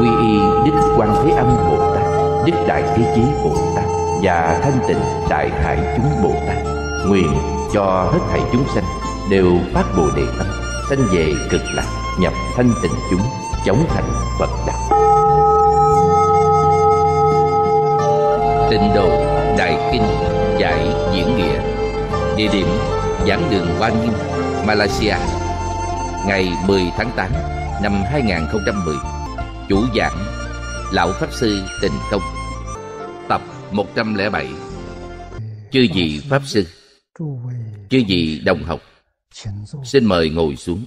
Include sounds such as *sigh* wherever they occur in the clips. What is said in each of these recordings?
quy y Đức Quan Thế Âm Bồ Tát, Đức Đại Thế Chí Bồ Tát và Thanh Tịnh Đại Hải Chúng Bồ Tát. Nguyện cho hết thảy chúng sanh đều phát Bồ Đề Tâm, sanh về cực lạc, nhập thanh tịnh chúng, chống thành Phật Đạo. Tịnh Độ Đại Kinh Giải Diễn Nghĩa Địa điểm Giảng đường quan Nghiêm, Malaysia Ngày 10 tháng 8 năm 2010 Chủ giảng Lão Pháp Sư Tình công Tập 107 Chư vị Pháp Sư Chư vị Đồng Học Xin mời ngồi xuống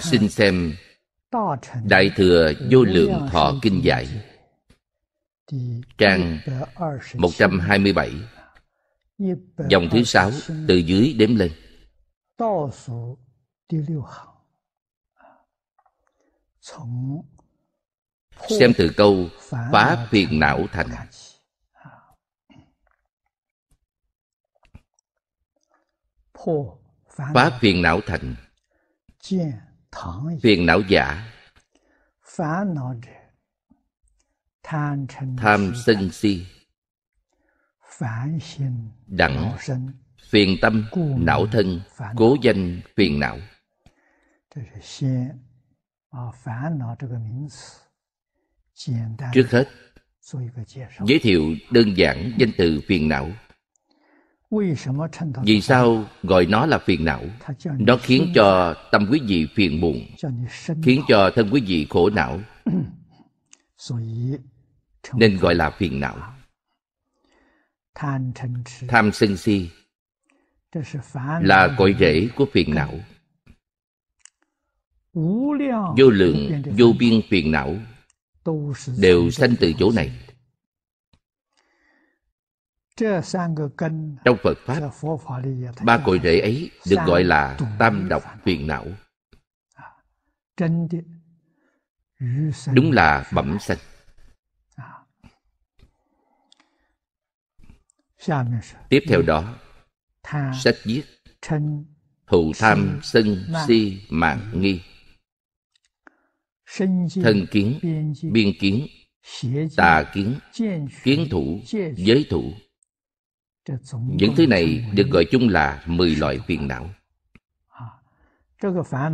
Xin xem Đại Thừa Vô Lượng Thọ Kinh dạy Trang 127 Dòng thứ sáu từ dưới đếm lên 倒数第六行，xem từ câu phá phiền não thành phá phiền não thành phiền não giả tham sân si đẳng phiền tâm não thân cố danh phiền não à, trước hết giới thiệu đơn giản danh từ phiền não vì sao gọi nó là phiền não nó khiến cho tâm quý vị phiền muộn khiến cho thân quý vị khổ não *clears throat* nên gọi là phiền não tham sân si là cội rễ của phiền não vô lượng vô biên phiền não đều sanh từ chỗ này trong phật pháp ba cội rễ ấy được gọi là tam độc phiền não à, đúng là bẩm sanh à. tiếp theo đó sách viết, thù tham sân si mạng nghi thân kiến biên kiến tà kiến kiến thủ giới thủ những thứ này được gọi chung là mười loại phiền não. À,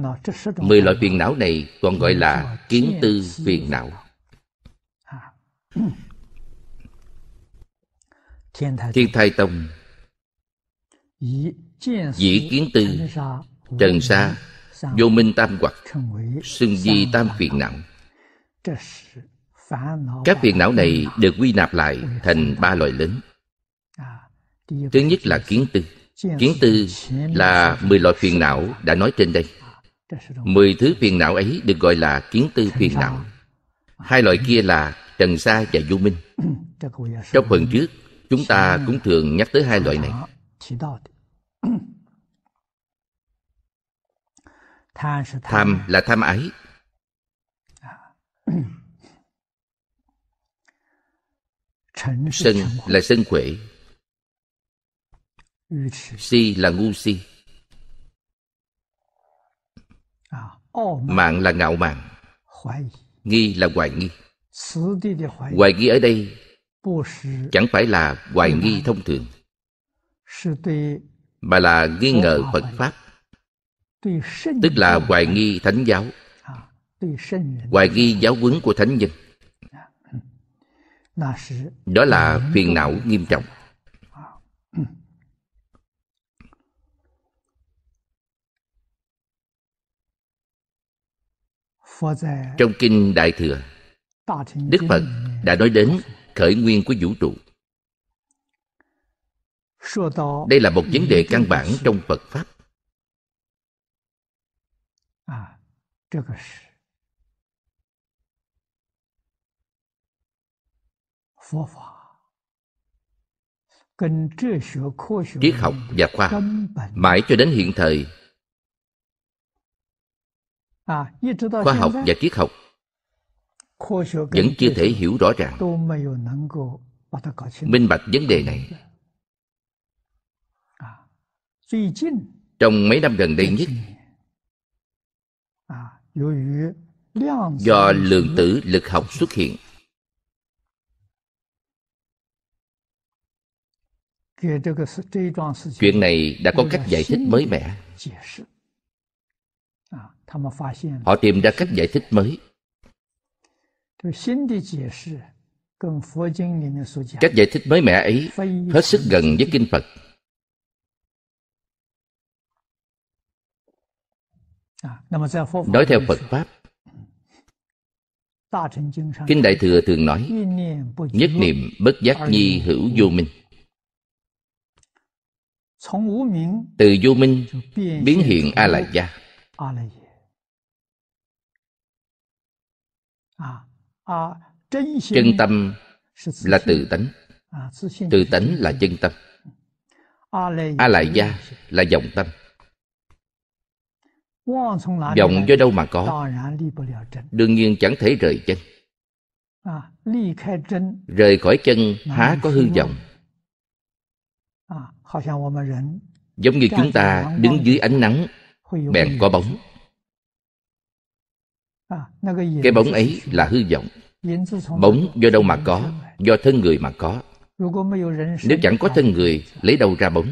mười loại phiền não này còn gọi là kiến tư phiền não. À. *clears throat* Thiên Thai Tông dĩ kiến tư trần sa vô minh tam hoặc xưng di tam phiền não các phiền não này được quy nạp lại thành ba loại lớn à, thứ nhất là kiến tư kiến tư là mười loại phiền não đã nói trên đây à, mười thứ phiền não ấy được gọi là kiến tư phiền não à. hai loại kia là trần sa và vô minh trong phần trước chúng ta cũng thường nhắc tới hai loại này 提到的。tham *coughs* là tham ái sân là sân quệ si là ngu si *coughs* mạng là ngạo mạn nghi là hoài nghi hoài nghi ở đây chẳng phải là hoài nghi thông thường mà là nghi ngờ phật pháp tức là hoài nghi thánh giáo à, hoài nghi giáo huấn của thánh nhân đó là phiền não nghiêm trọng à. trong kinh đại thừa đức phật đã nói đến khởi nguyên của vũ trụ đây là một vấn đề căn bản trong phật pháp triết học và khoa học mãi cho đến hiện thời khoa học và triết học vẫn chưa thể hiểu rõ ràng minh bạch vấn đề này trong mấy năm gần đây nhất à, do lượng tử lực học xuất hiện chuyện này đã có cách giải thích mới mẻ à, họ tìm ra cách giải thích mới cách giải thích mới mẻ ấy hết sức gần với kinh phật nói theo phật pháp kinh đại thừa thường nói nhất niệm bất giác nhi hữu vô minh từ vô minh biến hiện a la gia chân tâm là từ tánh từ tánh là chân tâm a la gia là dòng tâm vọng do đâu mà có đương nhiên chẳng thể rời chân rời khỏi chân há có hư vọng à，giống như chúng ta đứng dưới ánh nắng bèn có bóng cái bóng ấy là hư vọng bóng do đâu mà có do thân người mà có nếu chẳng có thân người lấy đâu ra bóng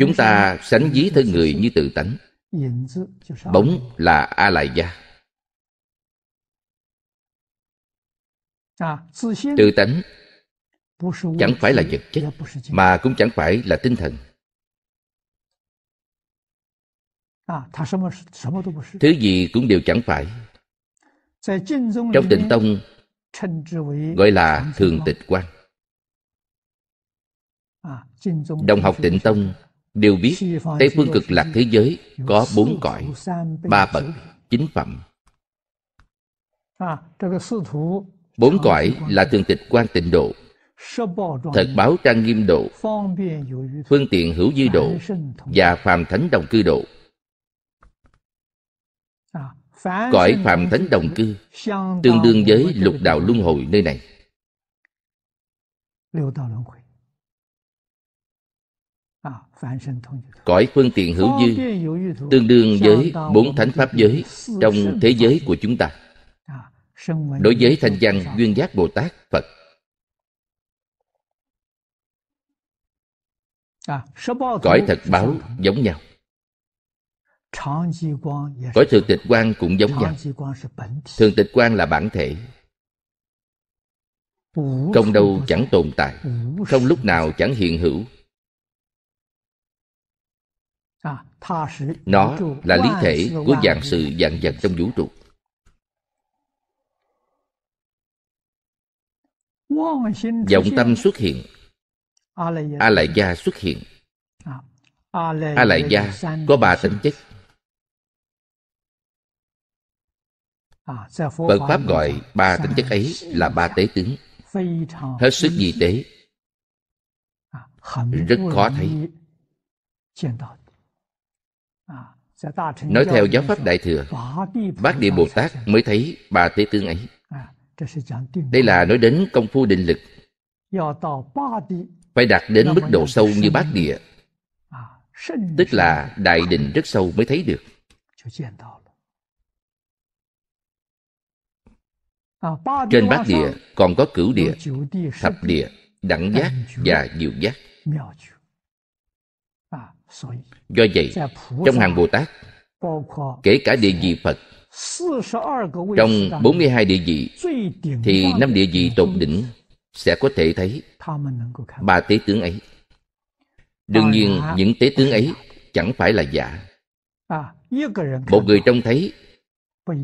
chúng ta sánh ví thân người như tự tánh bóng là a lại gia tự tánh chẳng phải là vật chất mà cũng chẳng phải là tinh thần thứ gì cũng đều chẳng phải trong tịnh tông gọi là thường tịch quan À, đồng học tịnh tông đều biết tây phương cực lạc thế giới có bốn cõi ba bậc chín phẩm à, bốn cõi là thường tịch quan tịnh độ thật báo trang nghiêm độ phương tiện hữu dư độ và phàm thánh đồng cư độ à, cõi phàm thánh đồng cư tương đương với lục đạo luân hồi nơi này cõi phương tiện hữu dư tương đương với bốn thánh pháp giới trong thế giới của chúng ta à, đối với thanh văn duyên giác bồ tát phật à, cõi thật báo giống nhau cõi thường tịch quan cũng giống nhau thường tịch quan là bản thể không đâu chẳng tồn tại không lúc nào chẳng hiện hữu nó là lý thể của dạng sự dạng vật trong vũ trụ vọng tâm xuất hiện a lại gia xuất hiện a lại gia có ba tính chất phật pháp gọi ba tính chất ấy là ba tế tướng hết sức di tế rất khó thấy Ờ, nói theo giáo pháp đại thừa bát địa bồ tát mới thấy bà tế tương ấy à, đây là nói đến công phu định lực phải đạt đến mức độ sâu như bát địa à, tức là đại định rất sâu mới thấy được à, trên bát địa còn có cửu địa thập địa đẳng giác và diệu giác do vậy trong hàng bồ tát kể cả địa vị phật trong 42 địa vị thì năm địa vị tột đỉnh sẽ có thể thấy ba tế tướng ấy đương nhiên những tế tướng ấy chẳng phải là giả à, một người trông thấy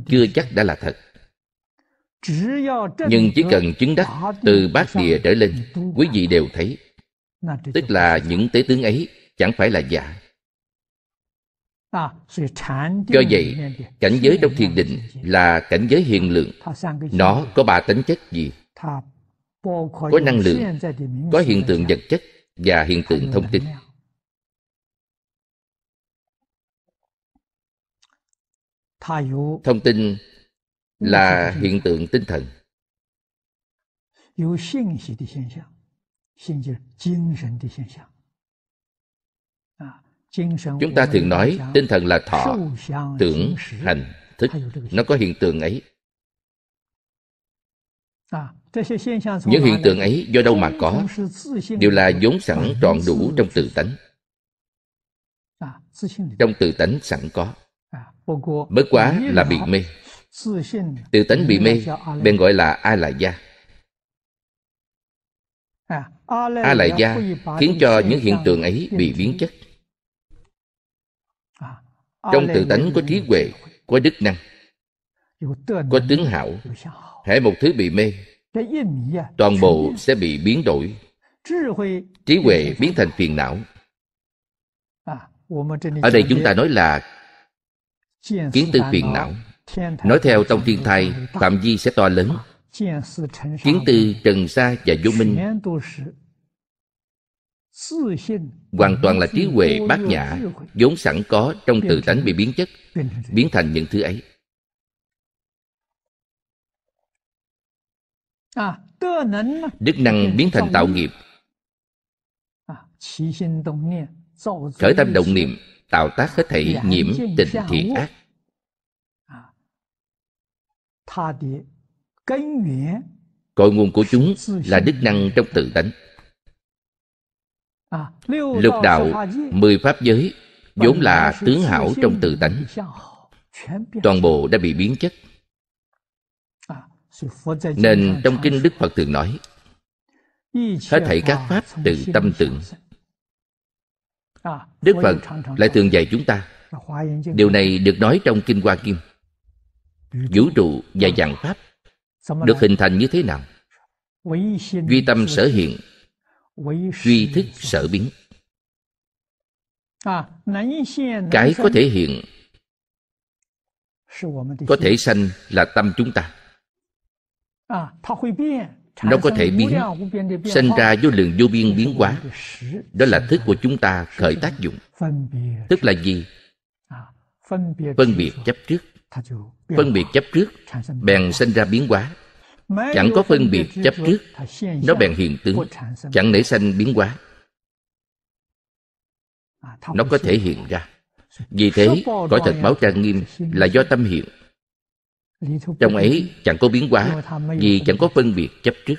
chưa chắc đã là thật nhưng chỉ cần chứng đắc từ bát địa trở lên quý vị đều thấy tức là những tế tướng ấy chẳng phải là giả do à, vậy cảnh giới trong thiền định là cảnh giới hiện lượng nó có ba tính chất gì có năng lượng có hiện tượng vật chất và hiện tượng thông tin thông tin là hiện tượng tinh thần chúng ta thường nói tinh thần là thọ tưởng hành thức nó có hiện tượng ấy à, những hiện tượng ấy do đâu mà có đều là vốn sẵn trọn đủ trong tự tánh à, trong tự tánh sẵn có à, bất quá là bị mê tự tánh bị mê bên gọi là a la gia a la gia khiến cho những hiện tượng ấy bị biến chất trong tự tánh có trí huệ có đức năng có tướng hảo hãy một thứ bị mê toàn bộ sẽ bị biến đổi trí huệ biến thành phiền não à, ở đây chúng ta nói là kiến tư phiền não nói theo tông thiên thai phạm vi sẽ to lớn kiến tư trần sa và vô minh hoàn toàn là trí huệ bát nhã vốn sẵn có trong tự tánh bị biến chất biến thành những thứ ấy à, đức năng biến thành tạo nghiệp à, khởi tâm động niệm tạo tác hết thảy nhiễm tình thiện ác à, cội nguồn của chúng là đức năng trong tự tánh lục đạo mười pháp giới vốn là tướng hảo trong tự tánh toàn bộ đã bị biến chất à, nên trong kinh đức phật thường nói hết thảy các pháp từ tâm tưởng à, đức phật lại thường dạy chúng ta điều này được nói trong kinh hoa kim vũ trụ và dạng pháp được hình thành như thế nào duy tâm sở hiện duy thức sở biến à, cái có thể hiện có thể sanh là tâm chúng ta à, nó có thể biến sanh ra vô lượng vô biên biến hóa đó là thức của chúng ta khởi tác dụng tức là gì à, phân biệt chấp trước phân biệt chấp trước bèn sinh ra biến hóa chẳng có phân biệt chấp trước nó bèn hiện tướng chẳng nảy sanh biến hóa nó có thể hiện ra vì thế cõi thật báo trang nghiêm là do tâm hiện trong ấy chẳng có biến hóa vì chẳng có phân biệt chấp trước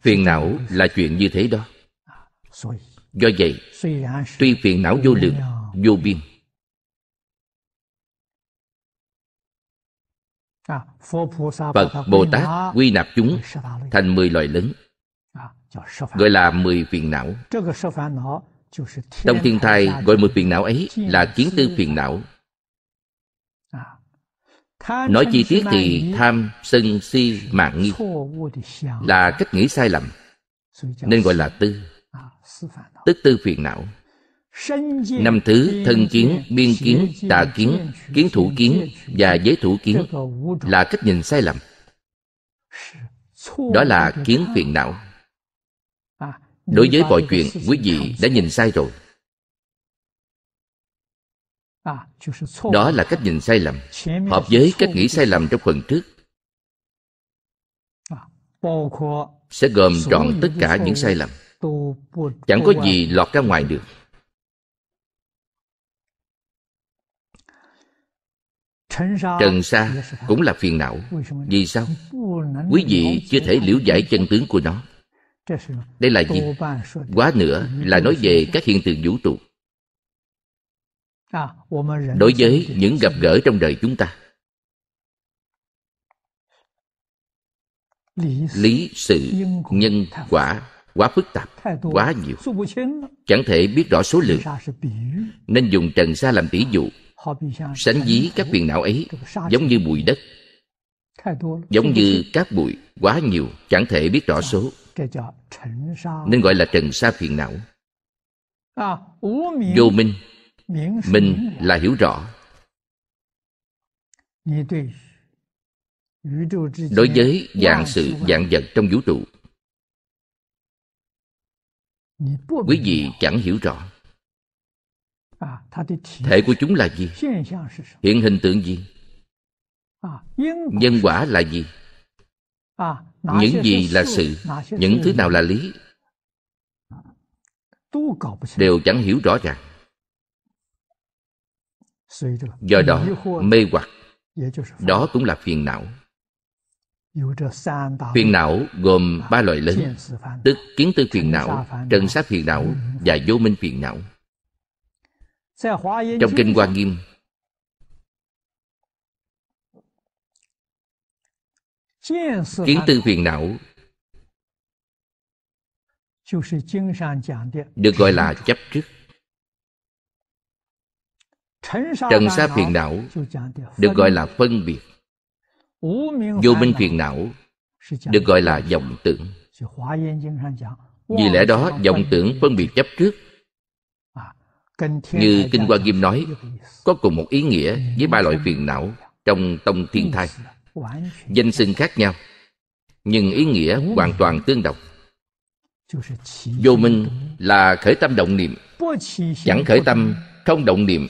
phiền não là chuyện như thế đó do vậy tuy phiền não vô lượng vô biên Phật Bồ Tát quy nạp chúng thành 10 loại lớn gọi là 10 phiền não. Trong thiên thai gọi 10 phiền não ấy là kiến tư phiền não. Nói chi tiết thì tham, sân, si, mạng nghi là cách nghĩ sai lầm nên gọi là tư tức tư phiền não năm thứ thân kiến biên kiến tà kiến kiến thủ kiến và giới thủ kiến là cách nhìn sai lầm đó là kiến phiền não đối với mọi chuyện quý vị đã nhìn sai rồi đó là cách nhìn sai lầm hợp với cách nghĩ sai lầm trong phần trước sẽ gồm trọn tất cả những sai lầm chẳng có à. gì lọt ra ngoài được trần sa dạ cũng là phiền não vì sao quý vị chưa thể liễu giải chân tướng của nó đây là gì quá nữa là nói về các hiện tượng vũ trụ à, đối với những gặp gỡ trong đời chúng ta lý sự nhân quả quá phức tạp, quá nhiều, chẳng thể biết rõ số lượng. Nên dùng trần sa làm tỷ dụ, sánh dí các phiền não ấy giống như bụi đất, giống như cát bụi, quá nhiều, chẳng thể biết rõ số. Nên gọi là trần sa phiền não. À, Vô minh, minh là hiểu rõ. Đối với dạng sự dạng vật trong vũ trụ quý vị chẳng hiểu rõ à, thể của chúng là gì hiện hình tượng gì à, nhân quả là gì à, những gì là sự những thứ nào là lý đều chẳng hiểu rõ ràng do đó mê hoặc đó cũng là phiền não phiền não gồm ba loại lớn tức kiến tư phiền não trần sát phiền não và vô minh phiền não trong kinh hoa nghiêm kiến tư phiền não được gọi là chấp trước trần sát phiền não được gọi là phân biệt vô minh phiền não được gọi là vọng tưởng vì lẽ đó vọng tưởng phân biệt chấp trước như kinh hoa nghiêm nói có cùng một ý nghĩa với ba loại phiền não trong tông thiên thai danh xưng khác nhau nhưng ý nghĩa hoàn toàn tương đồng vô minh là khởi tâm động niệm chẳng khởi tâm không động niệm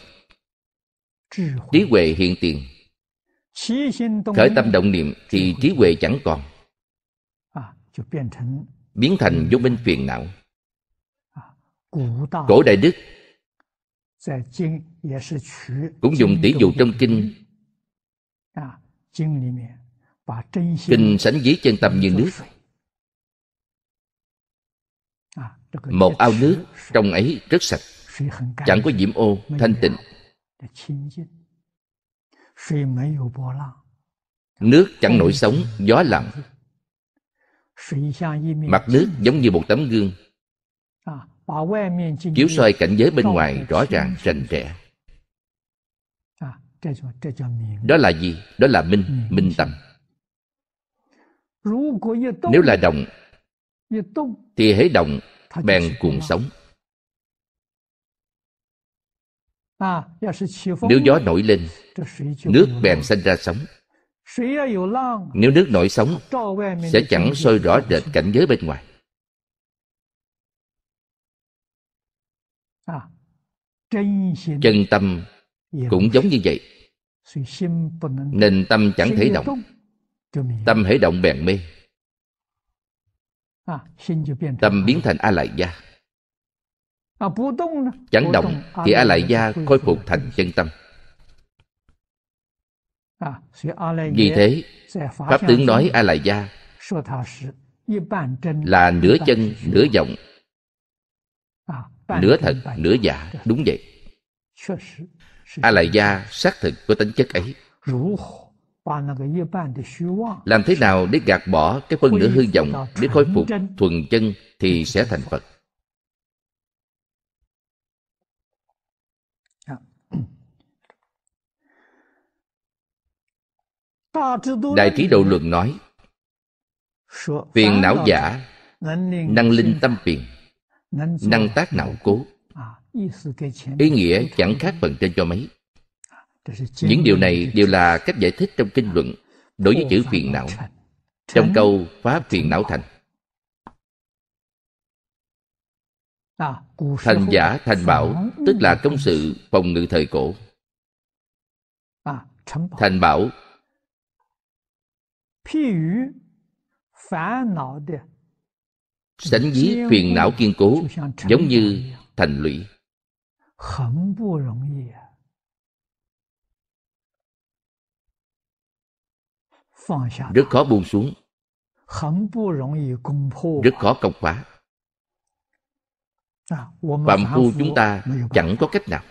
trí huệ hiện tiền khởi tâm động niệm thì trí huệ chẳng còn à, biến thành vô minh phiền não à, cổ đại đức cũng dùng tỷ dụ trong kinh à, kinh sánh dí chân tâm như nước một ao nước trong ấy rất sạch chẳng có nhiễm ô thanh tịnh Nước chẳng nổi sóng, gió lặng. Mặt nước giống như một tấm gương. À, Chiếu soi cảnh giới bên ngoài rõ ràng rành rẽ. À, Đó là gì? Đó là minh, minh tâm. Nếu là đồng thì hễ đồng bèn cuồng sống Nếu gió nổi lên, nước bèn sinh ra sóng. Nếu nước nổi sóng, sẽ chẳng sôi rõ rệt cảnh giới bên ngoài. Chân tâm cũng giống như vậy. Nên tâm chẳng thể động. Tâm hãy động bèn mê. Tâm biến thành A-lại gia chẳng à, động à, thì a lại gia khôi phục thành chân tâm à, vì thế pháp tướng nói a lại gia là nửa chân nửa giọng nửa thật nửa giả đúng vậy a lại gia xác thực có tính chất ấy làm thế nào để gạt bỏ cái phân nửa hư vọng để khôi phục thuần chân thì sẽ thành phật đại trí độ luận nói phiền não giả năng linh tâm phiền năng tác não cố ý nghĩa chẳng khác phần trên cho mấy những điều này đều là cách giải thích trong kinh luận đối với chữ phiền não trong câu phá phiền não thành thành giả thành bảo tức là công sự phòng ngự thời cổ thành bảo sánh dí phiền não kiên cố giống như thành lũy rất khó buông xuống rất khó công phá phạm phu chúng ta chẳng có cách nào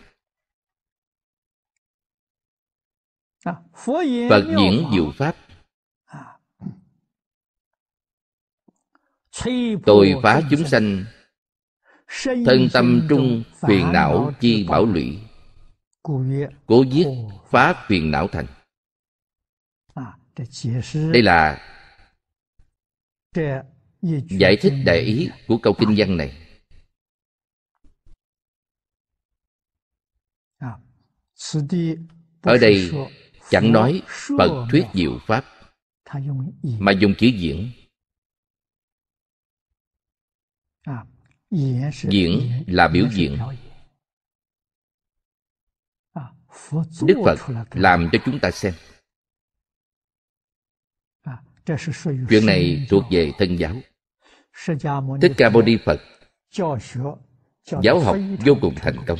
phật diễn diệu pháp tôi phá chúng sanh thân tâm trung phiền não chi bảo lụy cố giết phá phiền não thành à, đây là giải thích đại ý của câu kinh văn này à, ở đây chẳng nói phật thuyết diệu pháp mà dùng chữ diễn diễn là biểu diễn đức phật làm cho chúng ta xem chuyện này thuộc về thân giáo thích ca mâu ni phật giáo học vô cùng thành công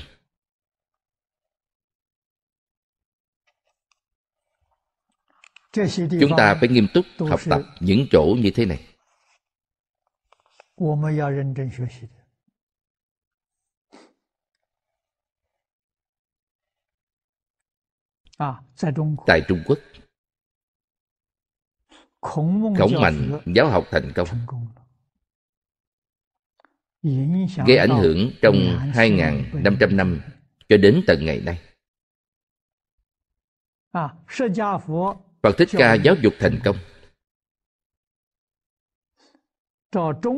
chúng ta phải nghiêm túc học tập những chỗ như thế này 我们要认真学习的。tại Trung Quốc. học thành công, ảnh hưởng trong 2.500 năm cho đến tận ngày nay. Phật Thích Ca giáo dục thành công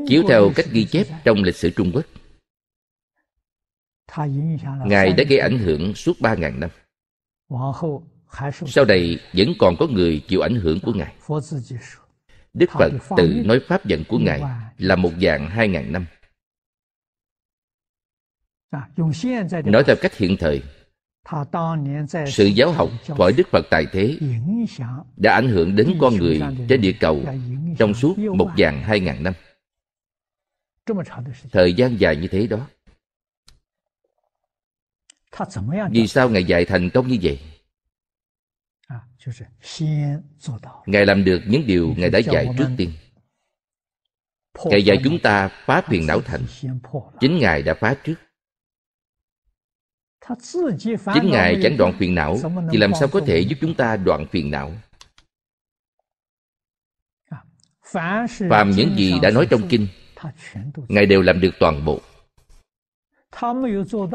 chiếu theo cách ghi chép trong lịch sử trung quốc ngài đã gây ảnh hưởng suốt ba ngàn năm sau đây vẫn còn có người chịu ảnh hưởng của ngài đức phật tự nói pháp dẫn của ngài là một dạng hai ngàn năm dạ, nói theo cách hiện thời sự giáo học của đức phật tại thế đã ảnh hưởng đến con người trên địa cầu trong suốt một vàng hai ngàn năm thời gian dài như thế đó vì sao ngài dạy thành công như vậy ngài làm được những điều ngài đã dạy trước tiên ngài dạy chúng ta phá phiền não thành chính ngài đã phá trước chính ngài chẳng đoạn phiền não thì làm sao có thể giúp chúng ta đoạn phiền não phàm những gì đã nói trong kinh ngài đều làm được toàn bộ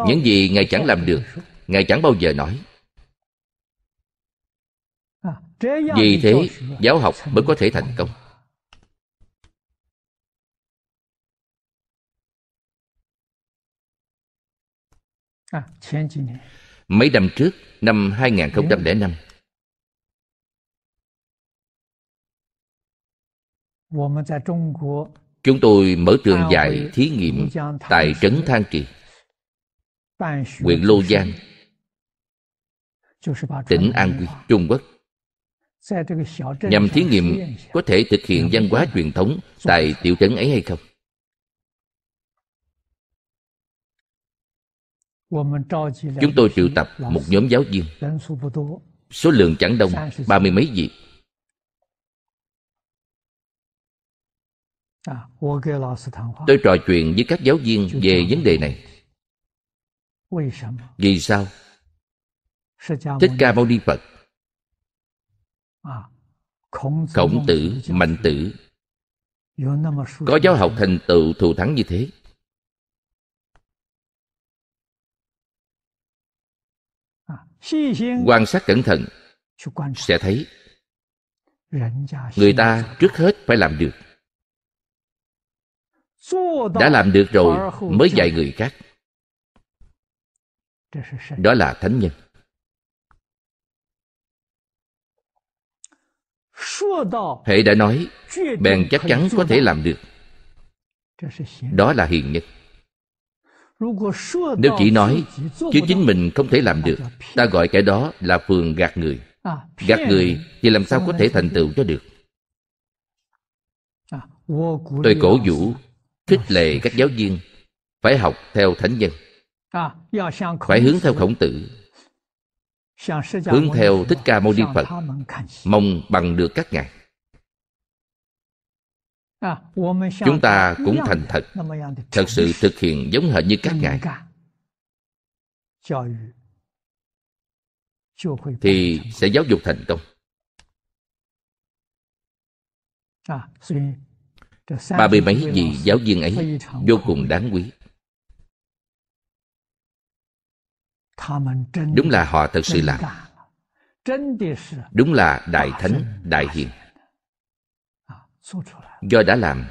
những gì ngài chẳng làm được ngài chẳng bao giờ nói à, vì thế giáo học mới có thể thành công à, Mấy năm trước, năm 2005, chúng tôi mở trường dạy thí nghiệm tại trấn thang trì huyện lô giang tỉnh an quy trung quốc nhằm thí nghiệm có thể thực hiện văn hóa truyền thống tại tiểu trấn ấy hay không chúng tôi triệu tập một nhóm giáo viên số lượng chẳng đông ba mươi mấy vị À, tôi trò chuyện với các giáo viên về vấn đề này vì sao thích ca mâu ni phật à, khổng tử mạnh tử có giáo học thành tựu thù thắng như thế à, quan sát cẩn thận sẽ thấy người ta trước hết phải làm được đã làm được rồi mới dạy người khác đó là thánh nhân hệ đã nói bèn chắc chắn có thể làm được đó là hiền nhất nếu chỉ nói chứ chính mình không thể làm được ta gọi kẻ đó là phường gạt người gạt người thì làm sao có thể thành tựu cho được tôi cổ vũ khích lệ các giáo viên phải học theo thánh nhân phải hướng theo khổng tử hướng theo thích ca mâu ni phật mong bằng được các ngài chúng ta cũng thành thật thật sự thực hiện giống hệt như các ngài thì sẽ giáo dục thành công ba mươi mấy vị giáo viên ấy vô cùng đáng quý đúng là họ thật sự là, đúng là đại thánh đại hiền do đã làm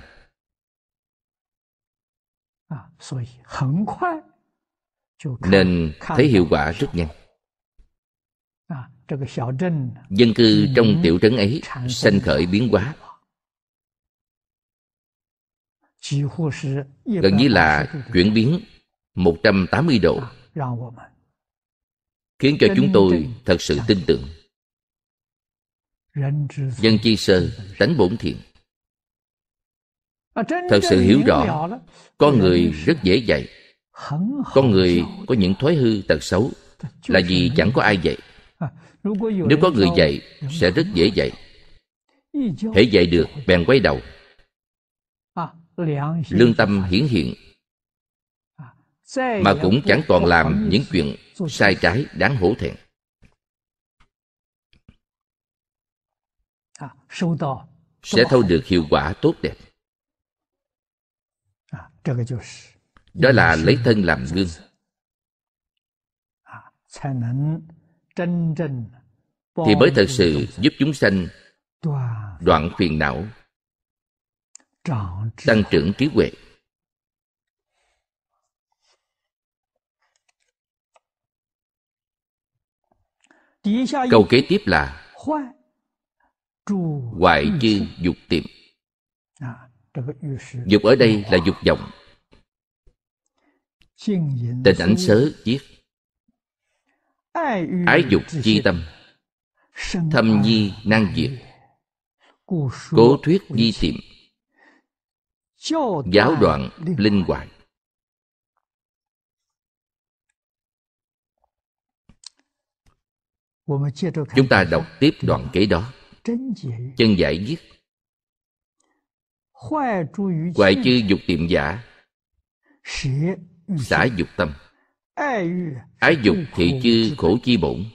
nên thấy hiệu quả rất nhanh dân cư trong tiểu trấn ấy sanh khởi biến hóa gần như là chuyển biến 180 độ khiến cho chúng tôi thật sự tin tưởng dân chi sơ tánh bổn thiện thật sự hiểu rõ con người rất dễ dạy con người có những thói hư tật xấu là vì chẳng có ai dạy nếu có người dạy sẽ rất dễ dạy hễ dạy được bèn quay đầu lương tâm hiển hiện à, mà cũng chẳng toàn làm những chuyện sai trái đáng hổ thẹn à, sẽ thâu được hiệu quả tốt đẹp à, đó là lấy thân làm gương thì mới thật sự giúp chúng sanh đoạn phiền não tăng trưởng trí huệ câu kế tiếp là hoại chư dục tiệm dục ở đây là dục vọng tình ảnh sớ giết ái dục chi tâm thâm nhi nan diệt cố thuyết di tiệm giáo đoạn linh hoạt chúng ta đọc tiếp đoạn kế đó chân giải viết hoại chư dục tiệm giả xả dục tâm ái dục thị chư khổ chi bổn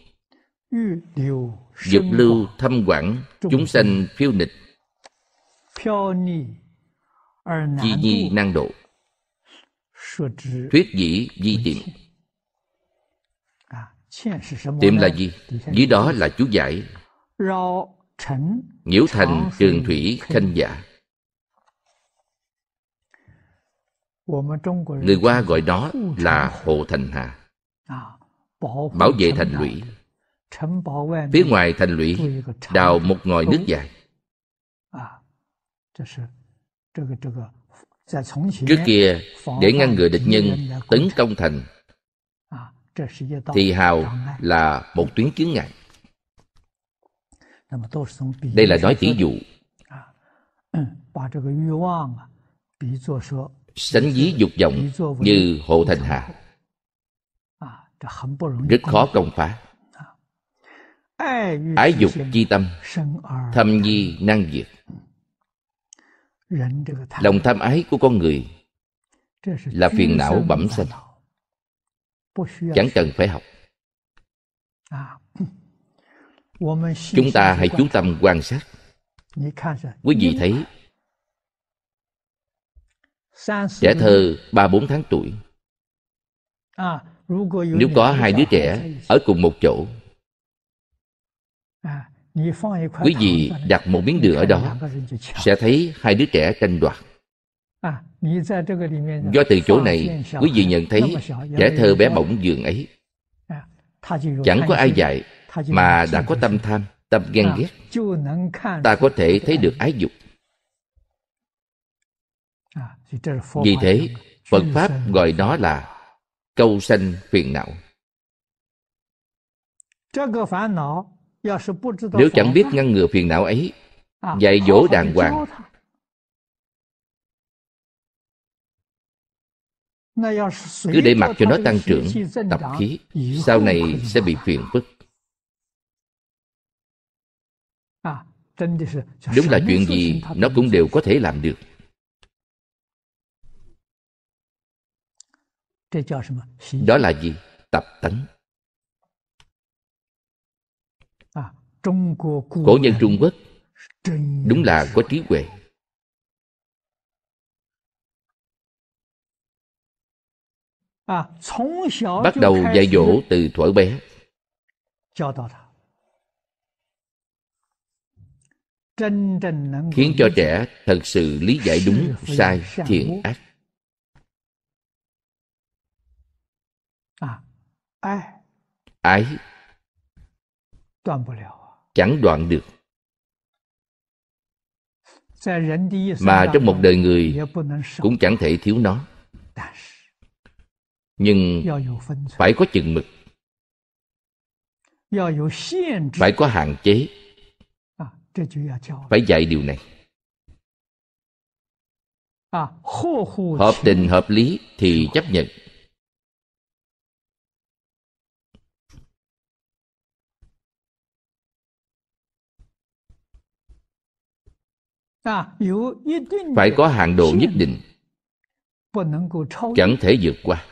dục lưu thâm quản chúng sanh phiêu nịch Di di năng độ Thuyết dĩ di tiệm Tiệm là gì? Dưới đó là chú giải Nhiễu thành trường thủy khanh giả dạ. Người qua gọi đó là hồ thành hà Bảo vệ thành lũy Phía ngoài thành lũy đào một ngòi nước dài trước kia để ngăn ngừa địch nhân tấn công thành thì hào là một tuyến chướng ngại đây là nói tỷ dụ sánh ví dục vọng như hộ thành hà rất khó công phá ái dục chi tâm thâm nhi năng diệt lòng tham ái của con người là phiền não bẩm sinh chẳng cần phải học à. chúng ta hãy chú tâm quan sát quý vị thấy trẻ thơ ba bốn tháng tuổi à, nếu có hai đứa trẻ ở cùng một chỗ quý vị đặt một miếng đường ở đó sẽ thấy hai đứa trẻ tranh đoạt do từ chỗ này quý vị nhận thấy trẻ thơ bé bỏng giường ấy chẳng có ai dạy mà đã có tâm tham tâm ghen ghét ta có thể thấy được ái dục vì thế phật pháp gọi nó là câu sanh phiền não nếu chẳng biết ngăn ngừa phiền não ấy dạy dỗ đàng hoàng cứ để mặc cho nó tăng trưởng tập khí sau này sẽ bị phiền phức đúng là chuyện gì nó cũng đều có thể làm được đó là gì tập tánh cổ nhân trung quốc đúng là có trí huệ à, bắt đầu dạy dỗ từ thuở bé khiến cho trẻ thật sự lý giải đúng sai thiện ác à, ái chẳng đoạn được mà trong một đời người cũng chẳng thể thiếu nó nhưng phải có chừng mực phải có hạn chế phải dạy điều này hợp tình hợp lý thì chấp nhận phải có hạn độ nhất định chẳng thể vượt qua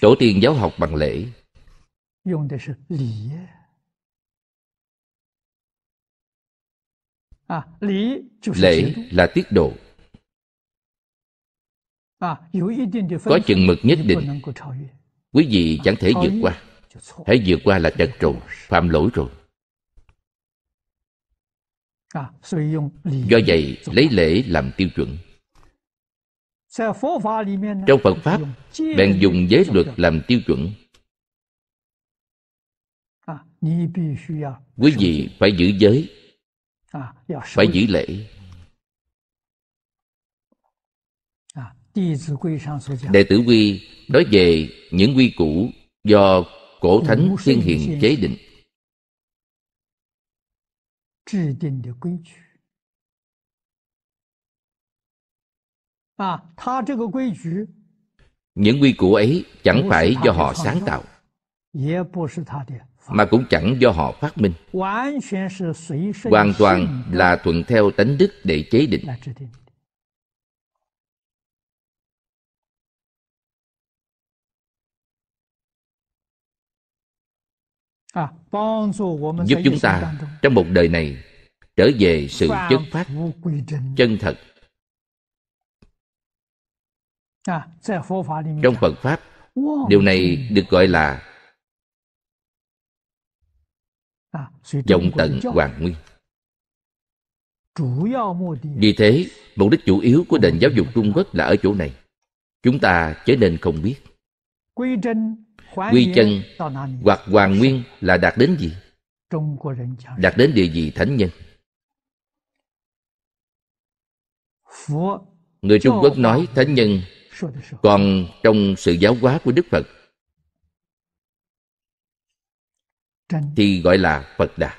tổ tiên giáo học bằng lễ lễ là tiết độ có chừng mực nhất định quý vị chẳng thể vượt qua hãy vượt qua là trật trụ phạm lỗi rồi À, do vậy lấy lễ làm tiêu chuẩn trong phật pháp bạn dùng giới luật làm tiêu chuẩn à, à. quý vị phải giữ giới dạ, phải giữ lễ đệ tử quy nói về những quy củ do cổ thánh thiên hiền chế định 制定的规矩。啊，他这个规矩，những quy củ ấy chẳng phải do họ sáng tạo, cũng chẳng do họ phát minh. Hoàn toàn là thuận theo tánh đức để chế định. À, giúp chúng ta trong một đời này trở về sự chất phát chân thật à, trong phật pháp điều này được gọi là à, vọng tận hoàng nguyên vì thế mục đích chủ yếu của nền giáo dục trung quốc là ở chỗ này chúng ta trở nên không biết quy chân hoặc hoàng nguyên là đạt đến gì đạt đến địa vị thánh nhân người trung quốc nói thánh nhân còn trong sự giáo hóa của đức phật thì gọi là phật đà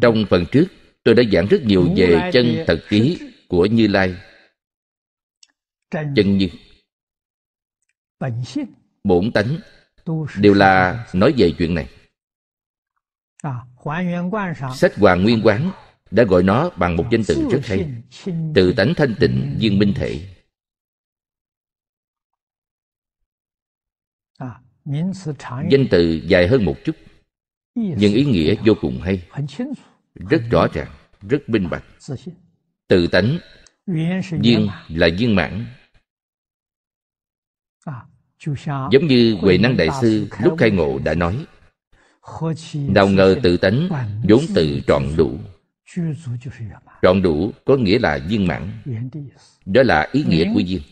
trong phần trước tôi đã giảng rất nhiều về chân thật ký của như lai chân như bổn tánh đều là nói về chuyện này à, sách hoàng nguyên quán đã gọi nó bằng một danh từ rất hay từ tánh thanh tịnh viên minh thể à, danh từ dài hơn một chút nhưng ý nghĩa vô cùng hay rất rõ ràng rất minh bạch từ tánh viên là viên mãn giống như huệ năng đại sư lúc khai ngộ đã nói nào ngờ tự tánh vốn tự trọn đủ dạ trọn đủ có nghĩa là viên mãn đó là ý nghĩa của viên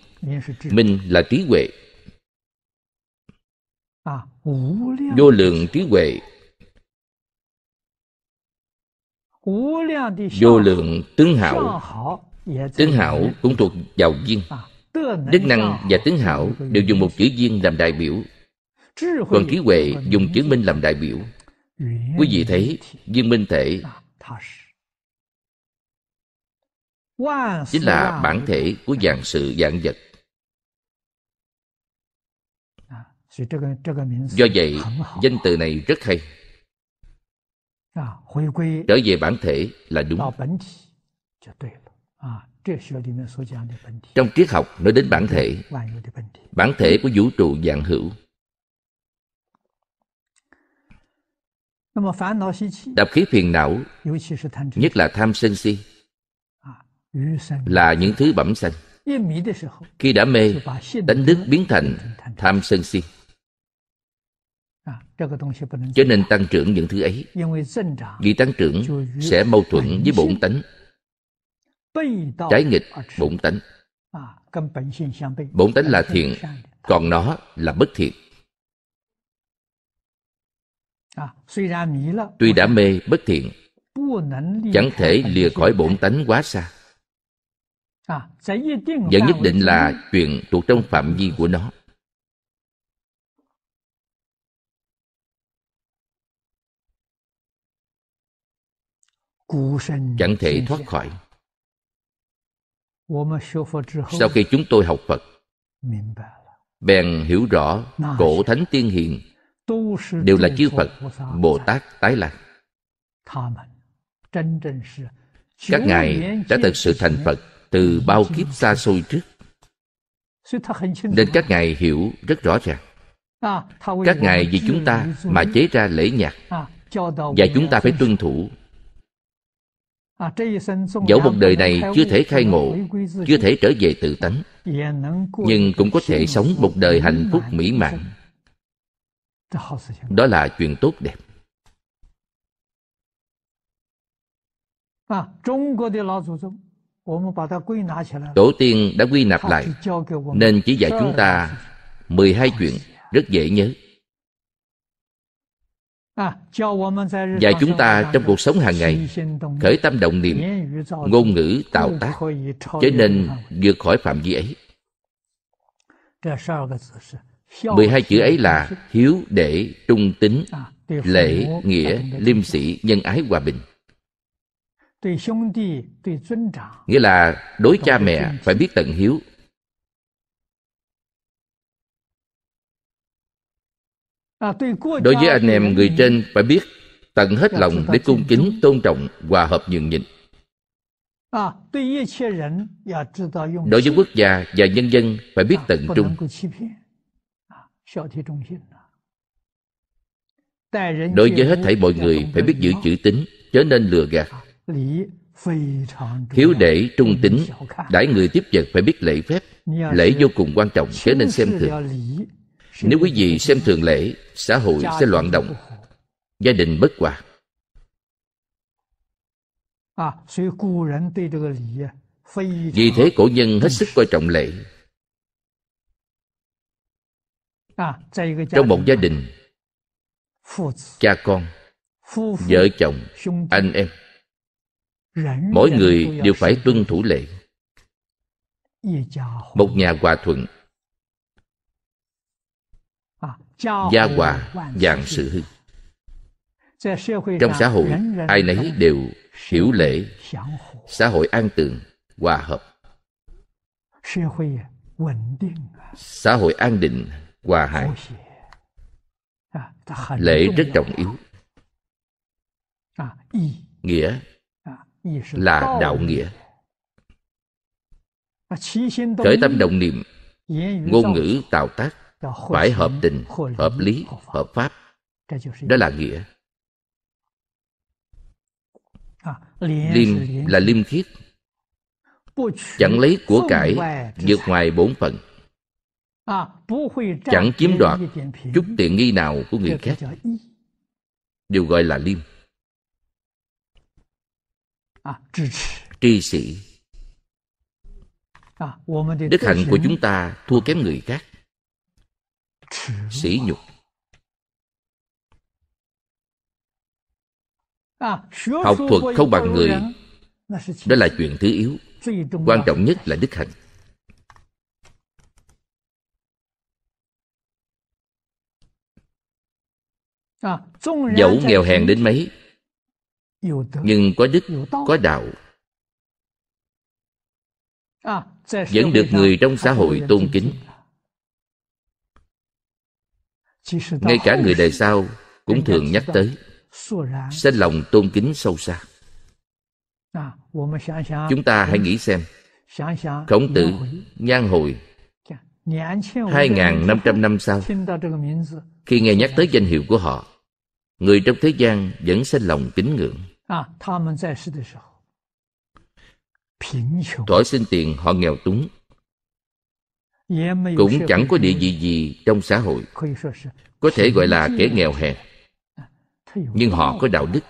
minh là trí huệ à, vô lượng trí huệ vô lượng tướng hảo tướng hảo cũng thuộc vào viên à, đức năng và tướng hảo đều dùng một chữ duyên làm đại biểu còn trí huệ dùng chữ minh làm đại biểu quý vị thấy duyên minh thể chính là bản thể của dạng sự dạng vật do vậy danh từ này rất hay trở về bản thể là đúng trong triết học nói đến bản thể, bản thể của vũ trụ dạng hữu. Đạp khí phiền não, nhất là tham sân si, à, là những thứ bẩm sanh. Khi đã mê, đánh đức biến thành tham sân si. À, Cho nên tăng trưởng những thứ ấy Vì tăng trưởng sẽ mâu thuẫn với bổn tánh trái nghịch bổn tánh bổn tánh là thiện còn nó là bất thiện tuy đã mê bất thiện chẳng thể lìa khỏi bổn tánh quá xa vẫn nhất định là chuyện thuộc trong phạm vi của nó chẳng thể thoát khỏi sau khi chúng tôi học phật bèn hiểu rõ cổ thánh tiên hiền đều là chư phật bồ tát tái lạc các ngài đã thật sự thành phật từ bao kiếp xa xôi trước nên các ngài hiểu rất rõ ràng à, các ngài vì chúng ta mà chế ra lễ nhạc à, và chúng ta phải tuân thủ À, dẫu một đời này chưa thể khai ngộ chưa thể trở về tự tánh nhưng cũng có thể sống một đời hạnh phúc mỹ mãn đó là chuyện tốt đẹp à, Tổ tiên đã quy nạp lại Nên chỉ dạy chúng ta 12 chuyện rất dễ nhớ À, và chúng ta trong cuộc sống hàng ngày khởi tâm động niệm ngôn ngữ tạo tác trở nên vượt khỏi phạm vi ấy 12 chữ ấy là hiếu, đệ, trung tính, à, lễ, nghĩa, liêm sĩ, nhân ái, hòa bình. Nghĩa là đối cha mẹ phải biết tận hiếu, À, đối với anh em người trên phải biết tận hết dạ, lòng để cung kính tôn trọng hòa hợp nhường nhịn à, dạ, đối với quốc gia và nhân dân phải biết à, tận trung đối với hết thảy mọi dạ, người phải biết giữ chữ tính, chớ nên lừa gạt hiếu để trung tính đãi người tiếp vật phải biết lễ phép lễ vô cùng quan trọng chớ nên xem thường nếu quý vị xem thường lễ xã hội sẽ loạn động gia đình bất hòa à, vì thế cổ nhân hết sức coi trọng lễ à, trong một gia đình cha con vợ chồng anh em mỗi người đều phải tuân thủ lệ một nhà hòa thuận gia hòa dạng sự hư trong xã hội ai nấy đều hiểu lễ xã hội an tường hòa hợp xã hội an định hòa hài à, lễ rất trọng yếu à, nghĩa à, là đạo nghĩa khởi tâm đồng niệm ngôn ngữ tạo tác phải hợp tình hợp lý hợp pháp đó là nghĩa liêm là liêm khiết chẳng lấy của cải vượt ngoài bổn phận chẳng chiếm đoạt chút tiện nghi nào của người khác đều gọi là liêm tri sĩ đức hạnh của chúng ta thua kém người khác sỉ nhục à, học thuật không bằng người đó là chuyện thứ yếu quan trọng nhất là đức hạnh à, dẫu nghèo hèn đến mấy nhưng có đức có đạo à, vẫn được người trong xã hội tôn kính ngay cả người đời *laughs* sau cũng thường nhắc tới sẽ lòng tôn kính sâu xa à, chúng ta hãy nghĩ xem khổng tử nhan hồi 2.500 năm sau Khi nghe nhắc tới danh hiệu của họ Người trong thế gian vẫn sinh lòng kính ngưỡng à, Thỏa sinh tiền họ nghèo túng cũng chẳng có địa vị gì trong xã hội có thể gọi là kẻ nghèo hèn nhưng họ có đạo đức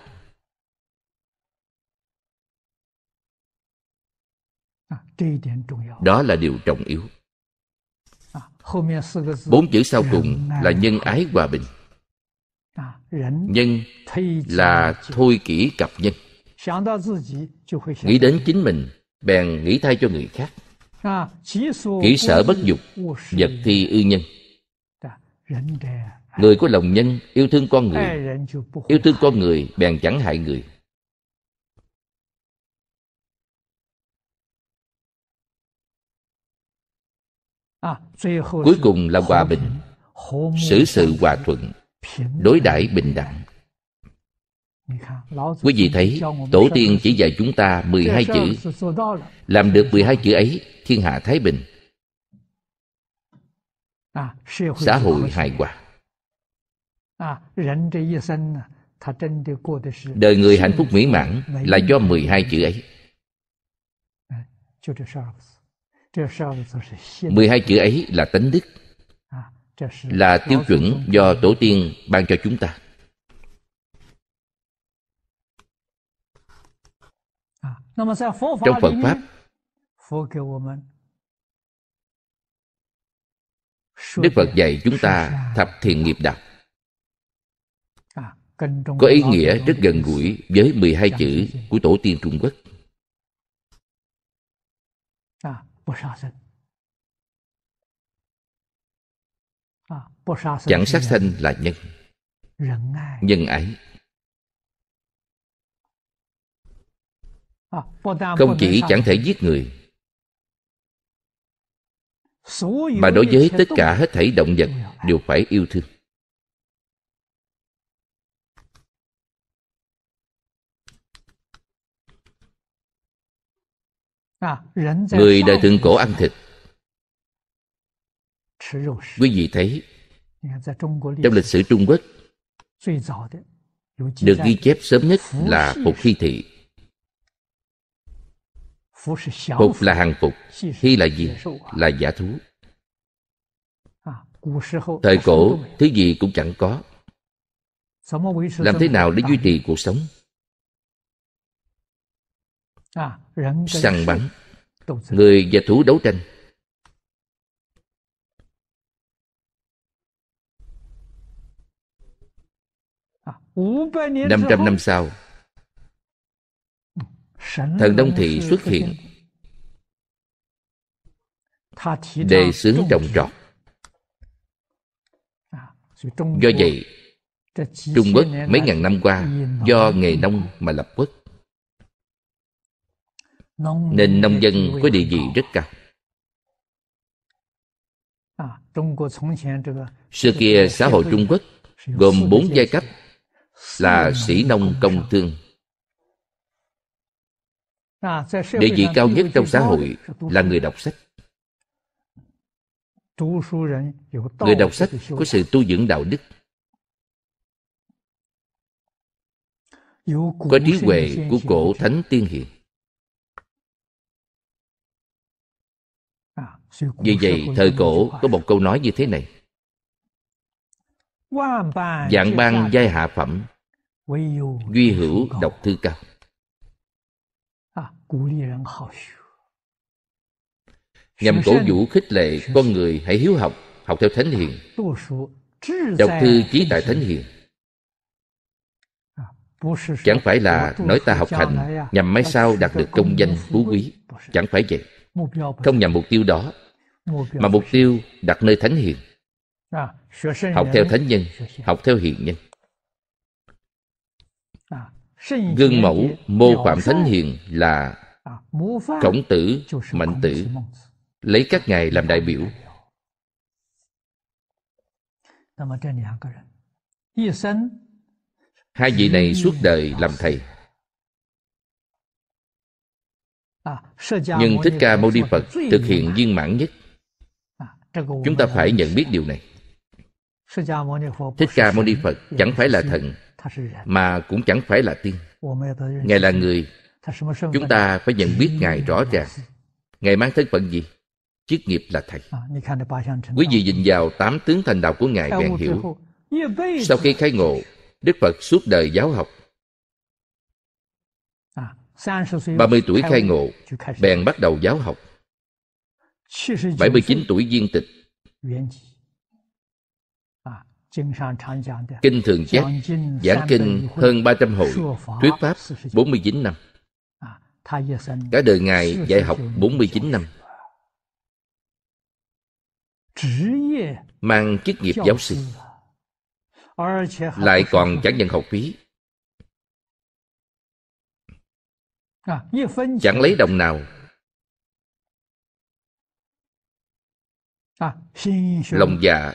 đó là điều trọng yếu bốn chữ sau cùng là nhân ái hòa bình nhân là thôi kỹ cặp nhân nghĩ đến chính mình bèn nghĩ thay cho người khác kỹ sở bất dục vật thi ư nhân người có lòng nhân yêu thương con người yêu thương con người bèn chẳng hại người cuối cùng là hòa bình xử sự hòa thuận đối đãi bình đẳng Quý vị thấy Tổ tiên chỉ dạy chúng ta 12 chữ Làm được 12 chữ ấy Thiên hạ Thái Bình Xã hội hài hòa Đời người hạnh phúc mỹ mãn Là do 12 chữ ấy 12 chữ ấy là tánh đức Là tiêu chuẩn do Tổ tiên ban cho chúng ta Trong Phật Pháp, Đức Phật dạy chúng ta thập thiện nghiệp đạo có ý nghĩa rất gần gũi với 12 chữ của tổ tiên Trung Quốc. Chẳng sát sanh là nhân, nhân ái. không chỉ chẳng thể giết người mà đối với tất cả hết thảy động vật đều phải yêu thương à, người đời thượng cổ ăn thịt quý vị thấy trong lịch sử trung quốc được ghi chép sớm nhất là phục hy thị Phục là hàng phục, hy là gì? Là giả thú. Thời cổ, thứ gì cũng chẳng có. Làm thế nào để duy trì cuộc sống? Săn bắn, người và thú đấu tranh. năm trăm năm sau thần đông thị xuất hiện đề xướng trồng trọt do vậy trung quốc mấy ngàn năm qua do nghề nông mà lập quốc nên nông dân có địa vị rất cao à, xưa kia xã hội trung quốc gồm bốn giai cấp là sĩ nông công thương À, địa vị cao nhất trong xã hội là người đọc sách người đọc sách có sự tu dưỡng đạo đức có trí huệ của cổ thánh tiên hiền à, vì vậy thời cổ có một câu nói như thế này dạng ban giai hạ phẩm duy hữu đọc thư cao nhằm cổ vũ khích lệ con người hãy hiếu học học theo thánh hiền à, đọc thư chí tại thánh hiền à, chẳng phải là nói ta học hành à, nhằm mái sau đạt được công danh phú quý chẳng phải vậy không nhằm mục tiêu đó mà mục tiêu đặt nơi thánh hiền học theo thánh nhân học theo hiền nhân gương mẫu à, mô phạm thánh hiền là khổng tử mạnh tử lấy các ngài làm đại biểu hai vị này suốt đời làm thầy nhưng thích ca mâu ni phật thực hiện viên mãn nhất chúng ta phải nhận biết điều này thích ca mâu ni phật chẳng phải là thần mà cũng chẳng phải là tiên ngài là người chúng ta phải nhận biết ngài rõ ràng ngài mang thân phận gì chức nghiệp là thầy quý vị nhìn vào tám tướng thành đạo của ngài bèn hiểu sau khi khai ngộ đức phật suốt đời giáo học 30 tuổi khai ngộ, bèn bắt đầu giáo học. 79 tuổi viên tịch, Kinh Thường Giác giảng kinh hơn 300 hội, thuyết pháp 49 năm. Cả đời Ngài dạy học 49 năm. Mang chức nghiệp giáo sư. Lại còn chẳng nhận học phí. Chẳng lấy đồng nào lòng dạ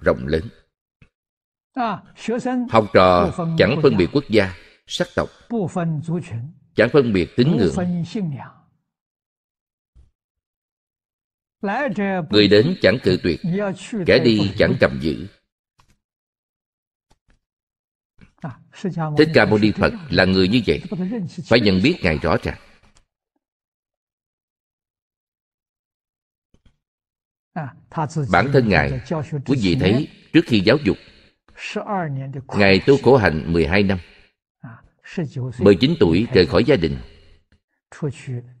rộng lớn à, học trò chẳng phân biệt quốc gia sắc tộc chẳng phân biệt tín ngưỡng người đến chẳng cự tuyệt kẻ đi chẳng cầm giữ à, thích ca mâu ni phật là người như vậy phải nhận biết ngài rõ ràng bản thân ngài quý vị thấy trước khi giáo dục ngài tu khổ hạnh 12 năm 19 tuổi rời khỏi gia đình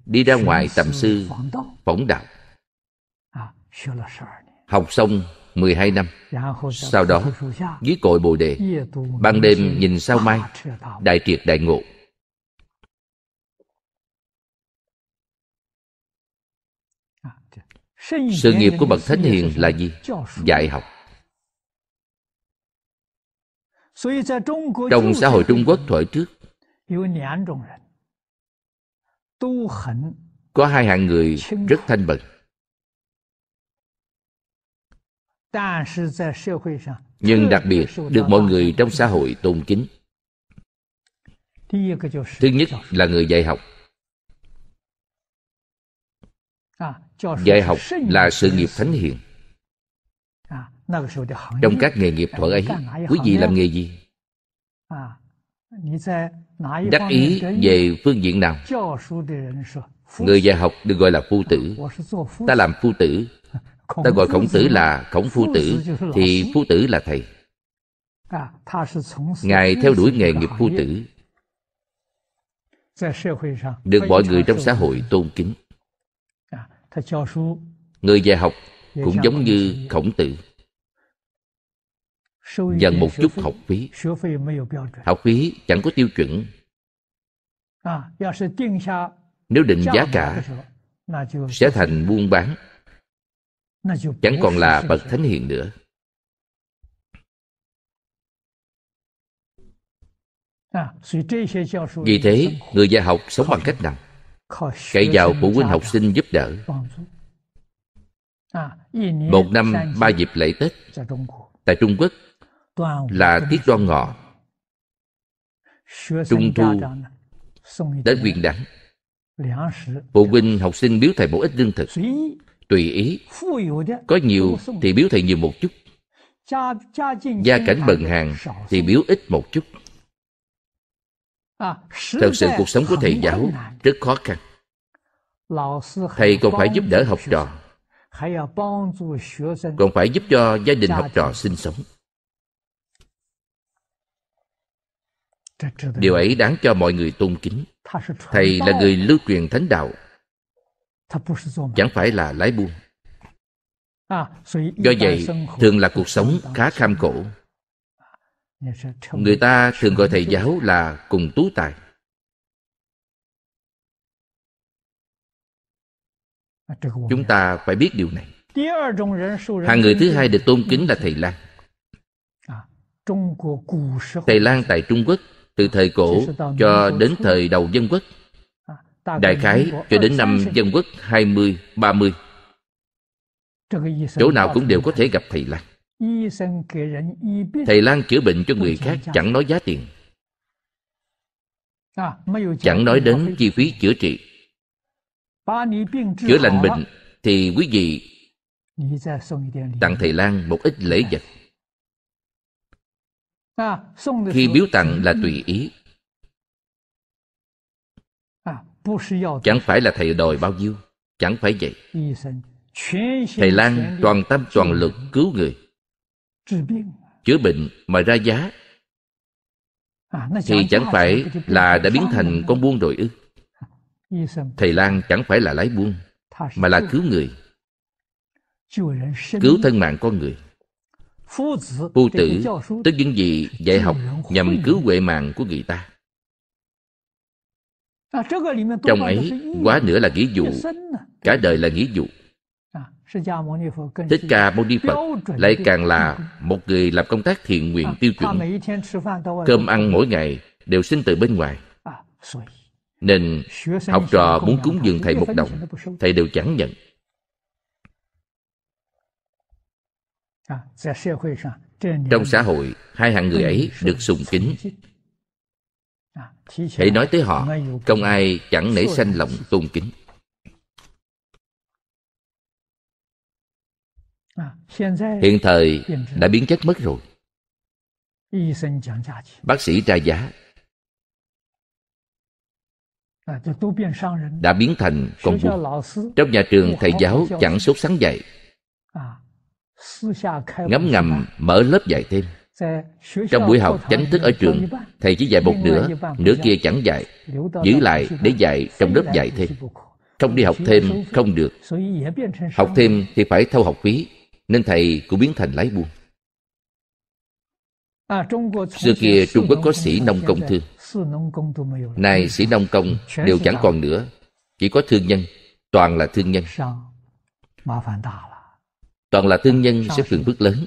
đi ra ngoài tầm sư phỏng đạo học xong 12 năm Sau đó dưới cội Bồ Đề Ban đêm nhìn sao mai Đại triệt đại ngộ sự nghiệp của bậc thánh hiền là gì dạy học trong xã hội trung quốc thời trước có hai hạng người rất thanh bậc nhưng đặc biệt được mọi người trong xã hội tôn kính thứ nhất là người dạy học à, dạy học là sự nghiệp thánh hiền trong các nghề nghiệp thuở ấy quý vị làm nghề gì đắc ý về phương diện nào người dạy học được gọi là phu tử ta làm phu tử ta gọi khổng tử là khổng phu tử thì phu tử là thầy ngài theo đuổi nghề nghiệp phu tử được mọi người trong xã hội tôn kính người dạy học cũng giống như khổng tử dần một chút học phí học phí chẳng có tiêu chuẩn à, nếu định giá cả sẽ thành buôn bán chẳng còn là bậc thánh hiền nữa à, vì thế người dạy học sống bằng cách nào kể vào phụ huynh học sinh giúp đỡ à, một năm ba dịp lễ tết tại trung quốc là tiết đoan ngọ trung thu đến quyền đảng phụ huynh học sinh biếu thầy một ít lương thực tùy ý có nhiều thì biếu thầy nhiều một chút gia cảnh bần hàng thì biếu ít một chút À, thật sự cuộc sống của thầy giáo rất khó khăn thầy còn phải giúp đỡ học trò còn phải giúp cho gia đình học trò sinh sống điều ấy đáng cho mọi người tôn kính thầy là người lưu truyền thánh đạo chẳng phải là lái buôn à, do vậy thường là cuộc sống khá kham khổ người ta thường gọi thầy giáo là cùng tú tài chúng ta phải biết điều này hàng người thứ hai được tôn kính là thầy lan à, thầy lan tại trung quốc từ thời cổ cho đến thời đầu dân quốc à, đại khái cho đến năm dân quốc 20, 30. Chỗ nào cũng đều có thể gặp thầy Lan thầy Lan chữa bệnh cho người khác chẳng nói giá tiền à, chẳng nói đến chi phí chữa trị chữa lành bệnh thì quý vị tặng thầy Lan một ít lễ vật à, khi biếu tặng là tùy ý à, chẳng phải là thầy đòi bao nhiêu chẳng phải vậy thầy Lan toàn tâm toàn lực cứu người chữa bệnh mà ra giá à, thì chẳng phải là đã biến thành con buôn rồi ư thầy lan chẳng phải là lái buôn mà là cứu người cứu thân mạng con người phu tử tức những gì dạy học nhằm cứu huệ mạng của người ta à, trong ấy quá nữa là nghĩa vụ à. cả đời là nghĩa vụ Thích Ca Mâu Ni Phật lại càng là một người làm công tác thiện nguyện tiêu chuẩn. Cơm ăn mỗi ngày đều sinh từ bên ngoài. Nên học trò muốn cúng dường thầy một đồng, thầy đều chẳng nhận. Trong xã hội, hai hạng người ấy được sùng kính. Hãy nói tới họ, không ai chẳng nảy sanh lòng tôn kính. hiện thời đã biến chất mất rồi bác sĩ tra giá đã biến thành con buôn trong nhà trường thầy giáo chẳng sốt sắng dạy ngấm ngầm mở lớp dạy thêm trong buổi học chánh thức ở trường thầy chỉ dạy một nửa nửa kia chẳng dạy giữ lại để dạy trong lớp dạy thêm không đi học thêm không được học thêm thì phải thâu học phí nên thầy cũng biến thành lái buôn Xưa à, kia Trung Quốc có sĩ nông công thương Nay sĩ nông công đều chẳng còn nữa Chỉ có thương nhân Toàn là thương nhân Toàn là thương nhân sẽ phiền phức lớn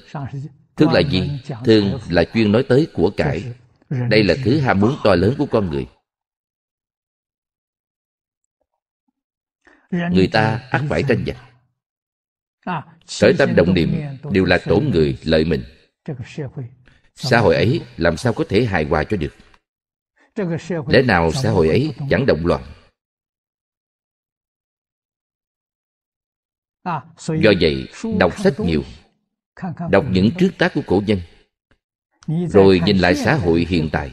Thương là gì? Thương là chuyên nói tới của cải Đây là thứ ham muốn to lớn của con người Người ta ác phải tranh giành khởi à, tâm động niệm đều là tổn người lợi mình xã hội ấy làm sao có thể hài hòa cho được lẽ nào xã hội ấy chẳng động loạn à, do vậy đọc sách nhiều đọc những trước tác của cổ nhân rồi nhìn lại xã hội hiện tại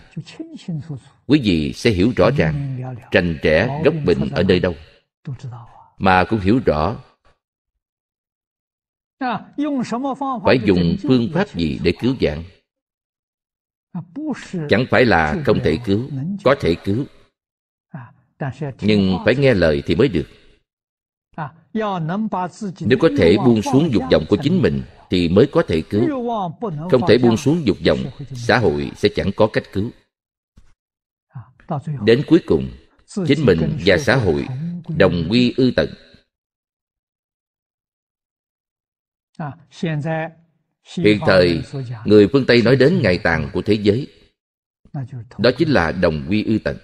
quý vị sẽ hiểu rõ ràng trành trẻ gốc bệnh ở nơi đâu mà cũng hiểu rõ phải dùng phương pháp gì để cứu vãn chẳng phải là không thể cứu có thể cứu nhưng phải nghe lời thì mới được nếu có thể buông xuống dục vọng của chính mình thì mới có thể cứu không thể buông xuống dục vọng xã hội sẽ chẳng có cách cứu đến cuối cùng chính mình và xã hội đồng quy ư tận hiện thời người phương tây nói đến ngày tàn của thế giới đó chính là đồng quy ư tận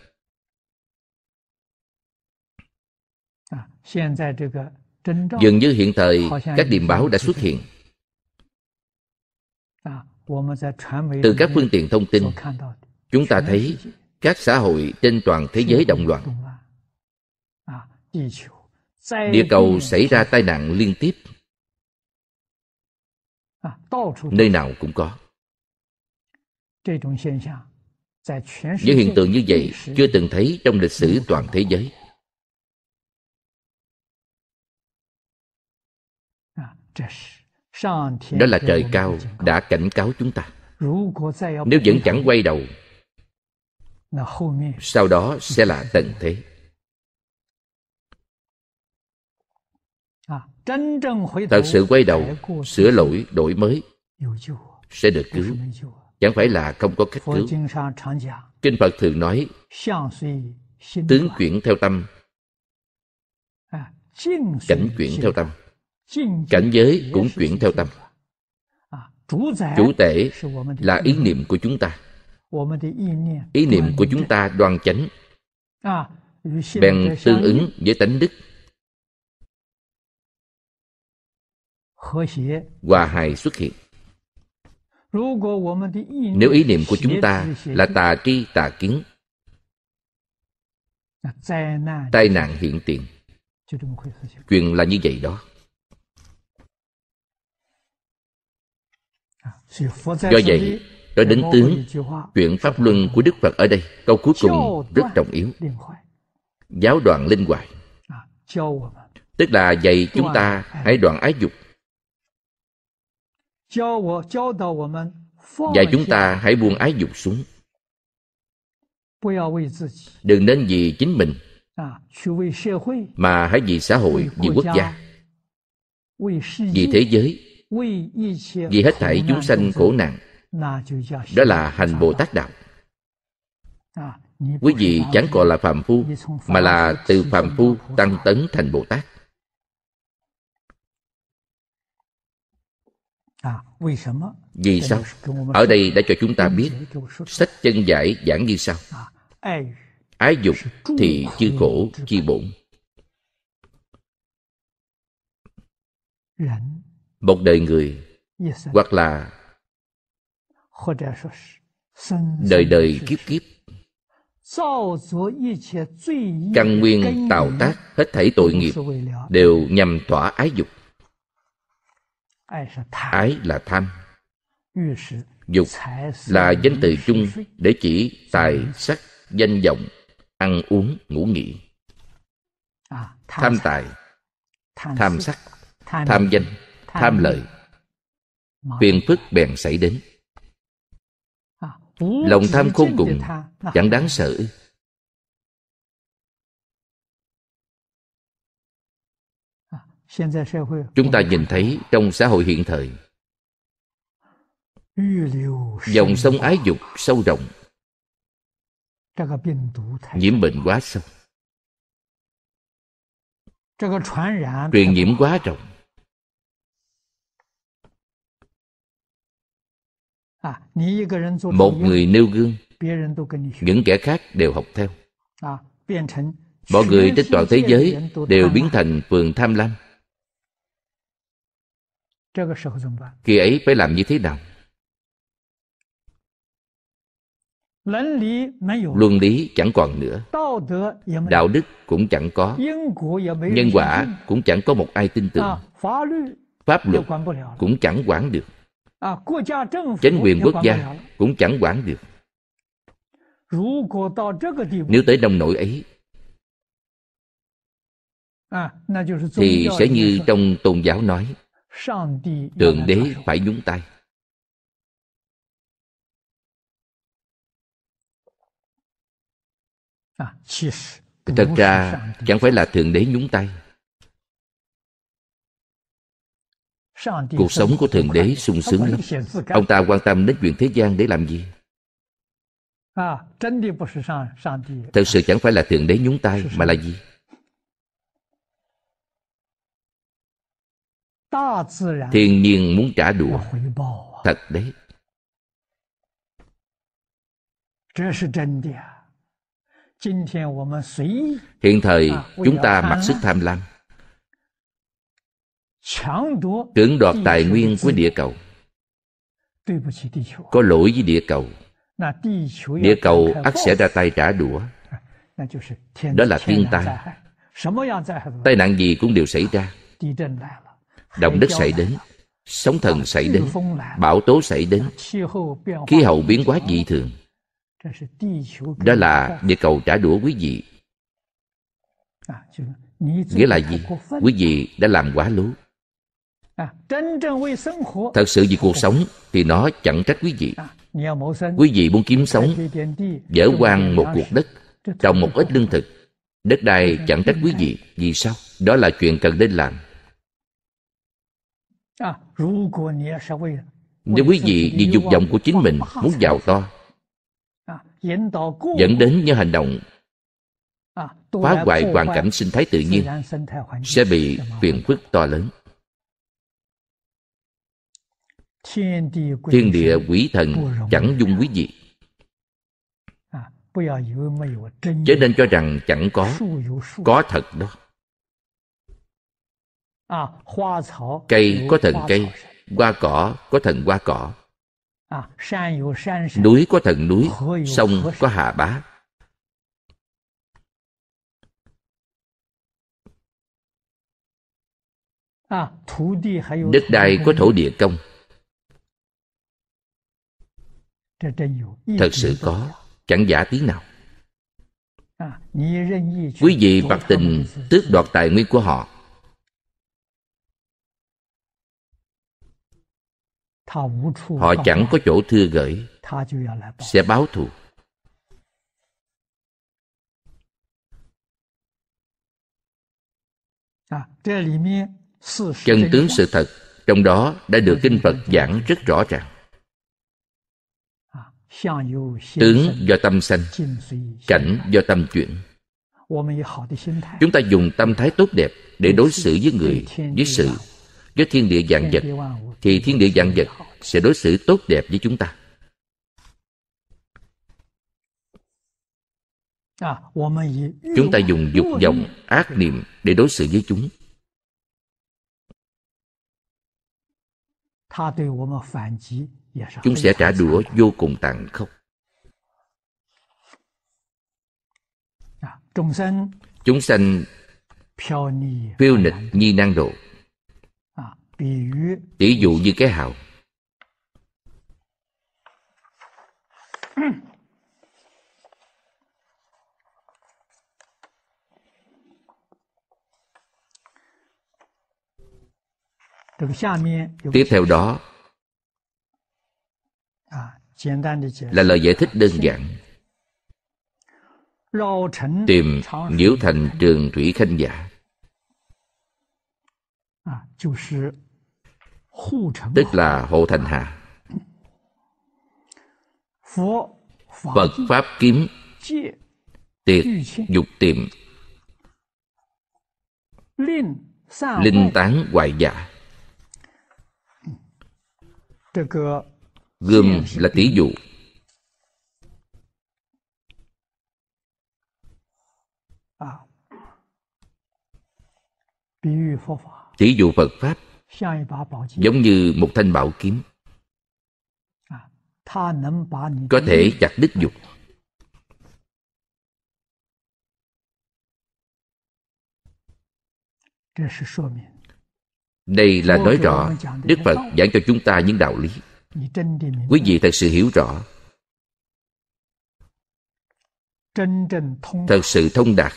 dường như hiện thời các điểm báo đã xuất hiện từ các phương tiện thông tin chúng ta thấy các xã hội trên toàn thế giới động loạn địa cầu xảy ra tai nạn liên tiếp nơi nào cũng có những hiện tượng như vậy chưa từng thấy trong lịch sử toàn thế giới đó là trời cao đã cảnh cáo chúng ta nếu vẫn chẳng quay đầu sau đó sẽ là tận thế À, thật sự quay đầu sửa lỗi đổi mới sẽ được cứu chẳng phải là không có cách cứu kinh phật thường nói tướng chuyển theo tâm à, cảnh chuyển theo tâm cảnh giới cũng chuyển theo tâm à, chủ tể là ý niệm của chúng ta ý niệm của chúng ta đoan chánh bèn tương ứng với tánh đức hòa hài xuất hiện nếu ý niệm của chúng ta là tà tri tà kiến tai nạn hiện tiền chuyện là như vậy đó do vậy nói đến tướng chuyện pháp luân của đức phật ở đây câu cuối cùng rất trọng yếu giáo đoạn linh hoại tức là dạy chúng ta hãy đoạn ái dục và chúng ta hãy buông ái dục xuống đừng nên vì chính mình mà hãy vì xã hội vì quốc gia vì thế giới vì hết thảy chúng sanh khổ nạn đó là hành bồ tát đạo quý vị chẳng còn là phạm phu mà là từ phạm phu tăng tấn thành bồ tát À, vì sao? Ở đây đã cho chúng ta biết Sách chân giải giảng như sau à, Ái dục thì chư khổ chi bổn Một đời người Hoặc là Đời đời kiếp kiếp Căn nguyên tạo tác hết thảy tội nghiệp Đều nhằm thỏa ái dục ái là tham dục là danh từ chung để chỉ tài sắc danh vọng ăn uống ngủ nghỉ à, tham tài tham sắc tham danh tham lợi phiền phức bèn xảy đến à, lòng tham khôn cùng chẳng đáng sợ chúng ta nhìn thấy trong xã hội hiện thời dòng sông ái dục sâu rộng nhiễm bệnh quá sâu truyền nhiễm quá rộng một người nêu gương những kẻ khác đều học theo mọi người trên toàn thế giới đều biến thành phường tham lam khi ấy phải làm như thế nào? Luân lý chẳng còn nữa Đạo đức cũng chẳng có Nhân quả cũng chẳng có một ai tin tưởng Pháp luật cũng chẳng quản được Chính quyền quốc gia cũng chẳng quản được Nếu tới nông nỗi ấy Thì sẽ như trong tôn giáo nói thượng đế phải nhúng tay à, thật ra chẳng phải là thượng đế nhúng tay cuộc sống của thượng đế sung sướng lắm ông ta quan tâm đến chuyện thế gian để làm gì à, thật sự chẳng phải là thượng đế nhúng tay mà là gì thiên nhiên muốn trả đũa thật đấy hiện thời chúng ta mặc sức tham lam cưỡng đoạt tài nguyên của địa cầu có lỗi với địa cầu địa cầu ắt sẽ ra tay trả đũa đó là thiên tai tai nạn gì cũng đều xảy ra động đất xảy đến sóng thần xảy đến bão tố xảy đến khí hậu biến hóa dị thường đó là địa cầu trả đũa quý vị nghĩa là gì quý vị đã làm quá lố thật sự vì cuộc sống thì nó chẳng trách quý vị quý vị muốn kiếm sống dở quan một cuộc đất trồng một ít lương thực đất đai chẳng trách quý vị vì sao đó là chuyện cần nên làm À, nếu quý vị đi dục vọng của chính mình muốn giàu to à, dẫn đến những hành động à, phá hoại hoàn cảnh sinh thái tự nhiên sẽ bị phiền phức to lớn thiên địa quỷ thần chẳng dung quý vị chớ nên cho rằng chẳng có có thật đó À, cây có thần cây hoa cỏ có thần hoa cỏ à, núi có thần núi sông có hà bá à, đất đai có thổ địa công thật sự có chẳng giả tiếng nào quý vị mặc tình tước đoạt tài nguyên của họ họ chẳng có chỗ thưa gửi sẽ báo thù à, chân tướng sự thật trong đó đã được kinh phật giảng rất rõ ràng à, tướng do tâm sanh cảnh do tâm chuyển chúng ta dùng tâm thái tốt đẹp để đối xử với người với sự với thiên địa dạng vật thì thiên địa dạng vật sẽ đối xử tốt đẹp với chúng ta chúng ta dùng dục vọng ác niệm để đối xử với chúng chúng sẽ trả đũa vô cùng tàn khốc chúng sanh phiêu nịch nhi năng độ tỷ dụ như cái hào Tiếp theo đó là lời giải thích đơn giản tìm nhiễu thành trường thủy khanh giả à, tức là hộ thành hạ phật pháp kiếm tiệt dục tiệm linh tán hoài giả dạ. gươm là tỷ dụ à. tỷ dụ phật pháp giống như một thanh bảo kiếm à, có thể chặt đứt dục đây là nói rõ đức phật giảng cho chúng ta những đạo lý quý vị thật sự hiểu rõ thật sự thông đạt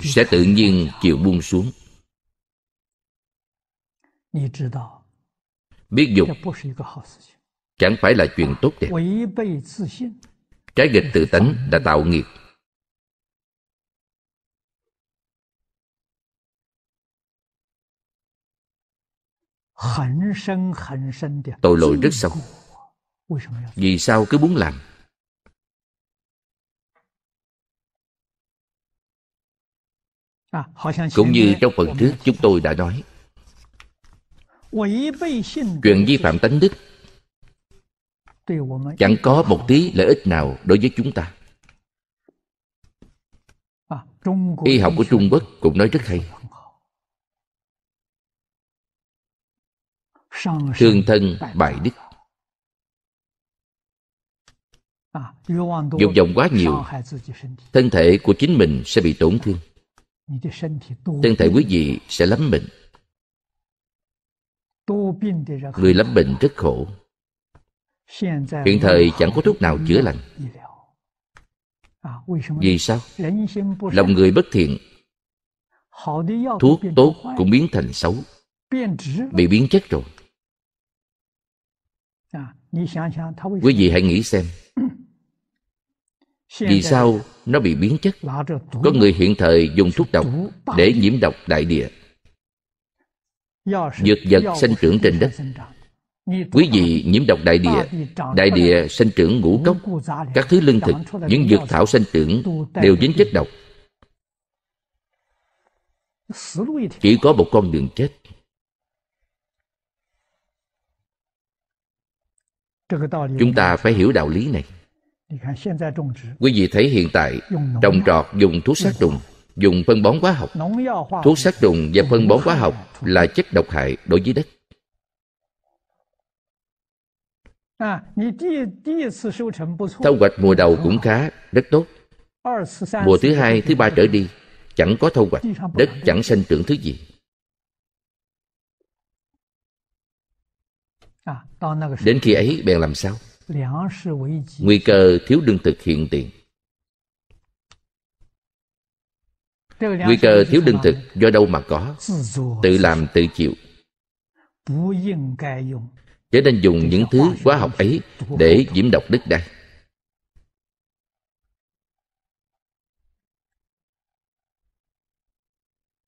sẽ tự nhiên chịu buông xuống biết dục chẳng phải là chuyện tốt đẹp trái nghịch tự tánh đã tạo nghiệp tội lỗi rất sâu vì sao cứ muốn làm cũng như trong phần trước chúng tôi đã nói chuyện vi phạm tánh đức chẳng có một tí lợi ích nào đối với chúng ta y học của trung quốc cũng nói rất hay thương thân bại đức dục vọng quá nhiều thân thể của chính mình sẽ bị tổn thương thân thể quý vị sẽ lắm bệnh người lắm bệnh rất khổ hiện thời chẳng có thuốc nào chữa lành vì sao lòng người bất thiện thuốc tốt cũng biến thành xấu bị biến chất rồi quý vị hãy nghĩ xem *coughs* vì sao nó bị biến chất có người hiện thời dùng thuốc độc để nhiễm độc đại địa dược vật sinh trưởng trên đất quý vị nhiễm độc đại địa đại địa sinh trưởng ngũ cốc các thứ lương thực những dược thảo sinh trưởng đều dính chất độc chỉ có một con đường chết chúng ta phải hiểu đạo lý này Quý vị thấy hiện tại trồng trọt dùng thuốc sát trùng, dùng phân bón hóa học. Thuốc sát trùng và phân bón hóa học là chất độc hại đối với đất. Thâu hoạch mùa đầu cũng khá, rất tốt. Mùa thứ hai, thứ ba trở đi, chẳng có thâu hoạch, đất chẳng sinh trưởng thứ gì. Đến khi ấy bèn làm sao? nguy cơ thiếu lương thực hiện tiền nguy cơ thiếu lương thực do đâu mà có tự làm tự chịu chớ nên dùng những thứ hóa học ấy để nhiễm độc đất đai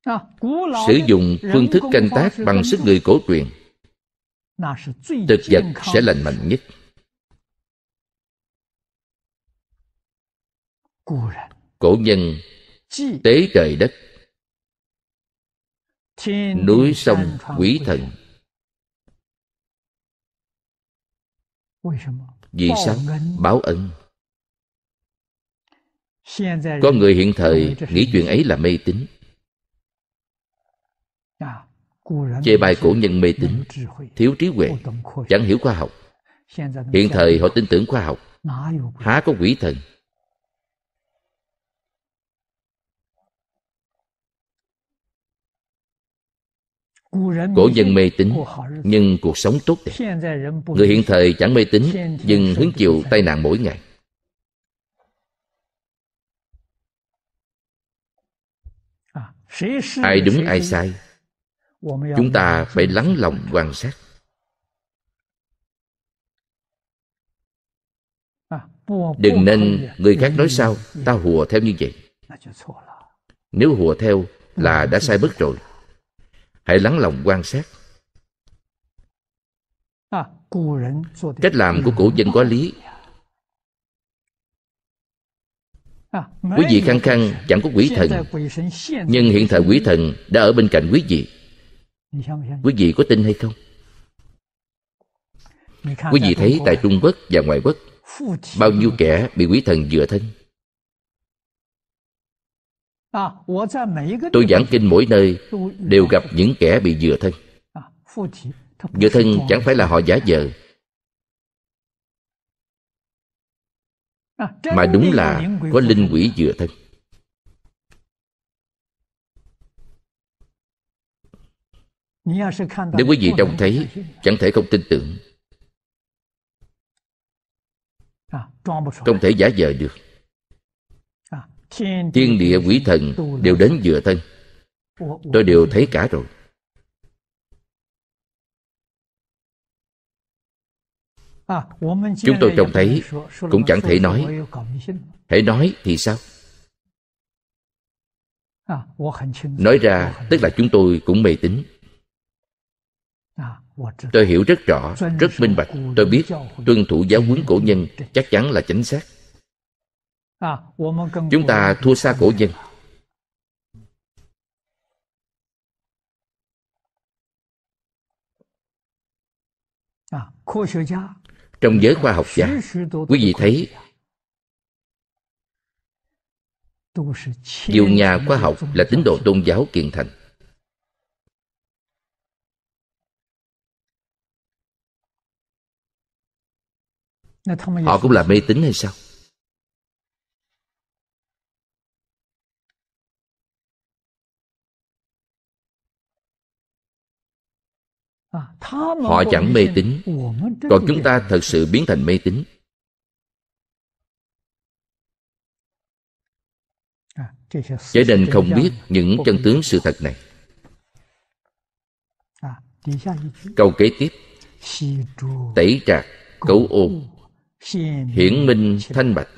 à, sử dụng phương thức canh tác bằng sức người cổ truyền thực vật sẽ lành mạnh nhất cổ nhân tế trời đất núi sông quỷ thần vì sao báo ân có người hiện thời nghĩ chuyện ấy là mê tín à, chê bai cổ nhân mê tín thiếu trí huệ chẳng hiểu khoa học hiện thời họ tin tưởng khoa học há có quỷ thần cổ dân mê tín nhưng cuộc sống tốt đẹp người hiện thời chẳng mê tín nhưng hứng chịu tai nạn mỗi ngày ai đúng ai sai chúng ta phải lắng lòng quan sát đừng nên người khác nói sao ta hùa theo như vậy nếu hùa theo là đã sai mất rồi hãy lắng lòng quan sát à, cách làm của cổ nhân có lý à, quý vị khăng khăng chẳng có quỷ thần nhưng hiện thời quỷ thần đã ở bên cạnh quý vị quý vị có tin hay không quý vị thấy tại trung quốc và ngoại quốc bao nhiêu kẻ bị quỷ thần dựa thân À, tôi giảng kinh mỗi nơi đều gặp những kẻ bị dựa thân. À, dựa thân chẳng phải là họ giả dờ, à, mà đúng là có linh quỷ dựa thân. Nếu quý vị trông thấy, chẳng thể không tin tưởng. Không thể giả dờ được thiên địa quỷ thần đều đến dựa thân tôi đều thấy cả rồi chúng tôi trông thấy cũng chẳng thể nói hãy nói thì sao nói ra tức là chúng tôi cũng mê tín tôi hiểu rất rõ rất minh bạch tôi biết tuân thủ giáo huấn cổ nhân chắc chắn là chính xác À, chúng ta thua xa cổ dân à, trong giới khoa học gia quý vị thấy nhiều nhà khoa học là tín đồ tôn giáo kiên thành họ cũng là mê tín hay sao họ chẳng mê tín còn chúng ta thật sự biến thành mê tín trở nên không biết những chân tướng sự thật này câu kế tiếp tẩy trạc cấu ô hiển minh thanh bạch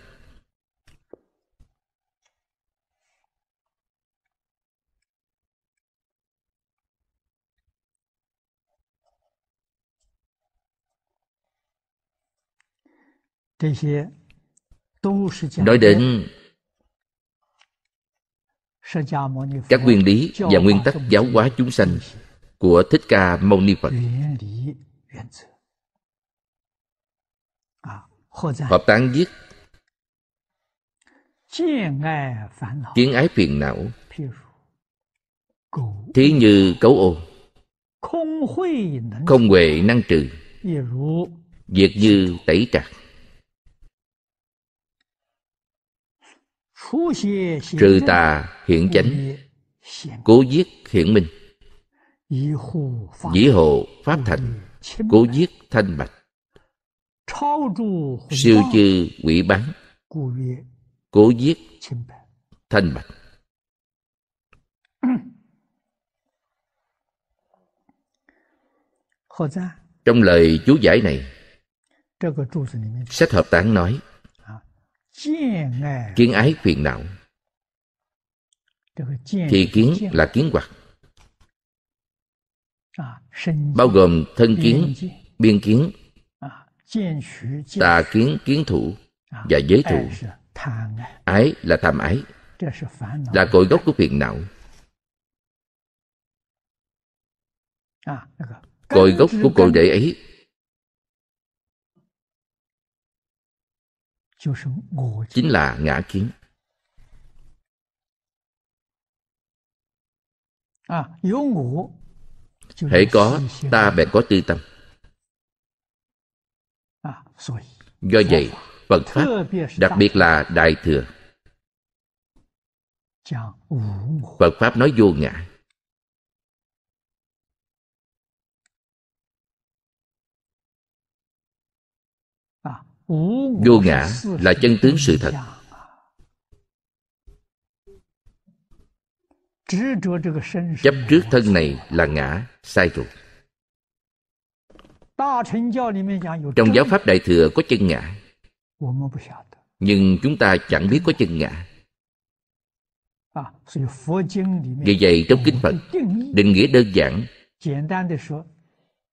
nói đến các nguyên lý và nguyên tắc giáo hóa chúng sanh của thích ca mâu ni phật hợp tán viết kiến ái phiền não thí như cấu ô không huệ năng trừ việc như tẩy trạc trừ tà hiển chánh cố giết hiển minh dĩ hộ pháp thành cố giết thanh bạch siêu chư quỷ bán cố giết thanh bạch trong lời chú giải này sách hợp tán nói À. kiến ái phiền não thì à, kiến là kiến à, hoạt bao gồm thân kiến biên kiến tà kiến kiến thủ và giới thủ e ái là tham ái là cội gốc của phiền não cội gốc của cội rễ ấy chính là ngã kiến à, hễ có ta bèn có tư tâm à, do vậy dạ. phật pháp đặc biệt là đại thừa phật pháp nói vô ngã vô ngã là chân tướng sự thật chấp trước thân này là ngã sai rồi trong giáo pháp đại thừa có chân ngã nhưng chúng ta chẳng biết có chân ngã vì vậy trong kinh phật định nghĩa đơn giản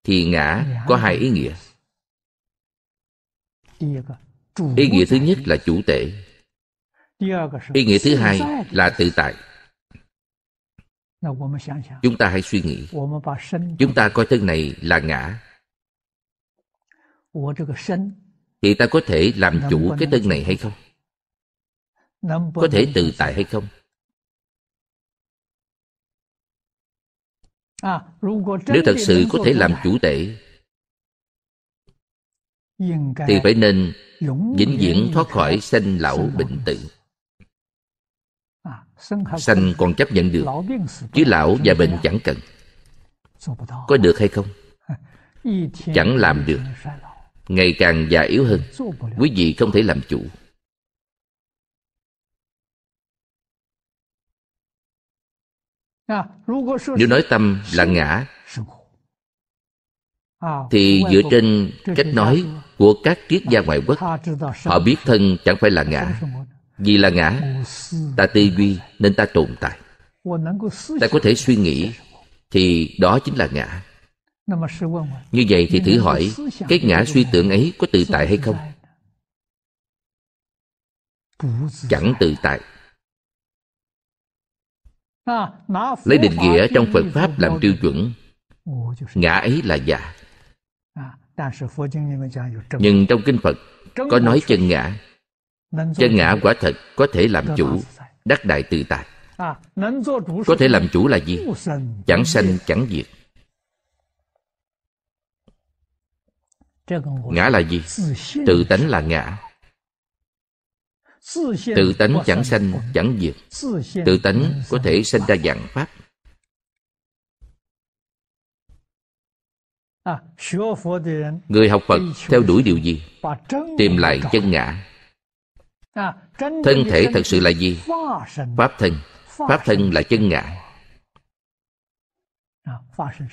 thì ngã có hai ý nghĩa ý nghĩa thứ nhất là chủ tể ý nghĩa thứ hai là tự tại chúng ta hãy suy nghĩ chúng ta coi thân này là ngã thì ta có thể làm chủ cái thân này hay không có thể tự tại hay không nếu thật sự có thể làm chủ tể thì phải nên vĩnh viễn thoát khỏi sanh lão bệnh tử à, sanh còn chấp nhận được chứ lão và bệnh chẳng cần có được hay không *laughs* chẳng làm được ngày càng già yếu hơn quý vị không thể làm chủ à, nếu nói tâm là ngã Ờ, thì dựa trên cách nói của các triết gia ngoại quốc họ biết thân chẳng phải là ngã vì là ngã ta tư duy nên ta tồn tại ta có thể suy nghĩ thì đó chính là ngã như vậy thì thử hỏi cái ngã suy tưởng ấy có tự tại hay không chẳng tự tại lấy định nghĩa trong phật pháp làm tiêu chuẩn ngã ấy là giả nhưng trong kinh phật có nói chân ngã chân ngã quả thật có thể làm chủ đắc đại tự tại có thể làm chủ là gì chẳng sanh chẳng diệt ngã là gì tự tánh là ngã tự tánh chẳng sanh chẳng diệt tự tánh có thể sanh ra dạng pháp À, người học phật theo đuổi điều gì tìm lại chân ngã à, thân thể thật sự là gì pháp thân pháp thân là chân ngã à,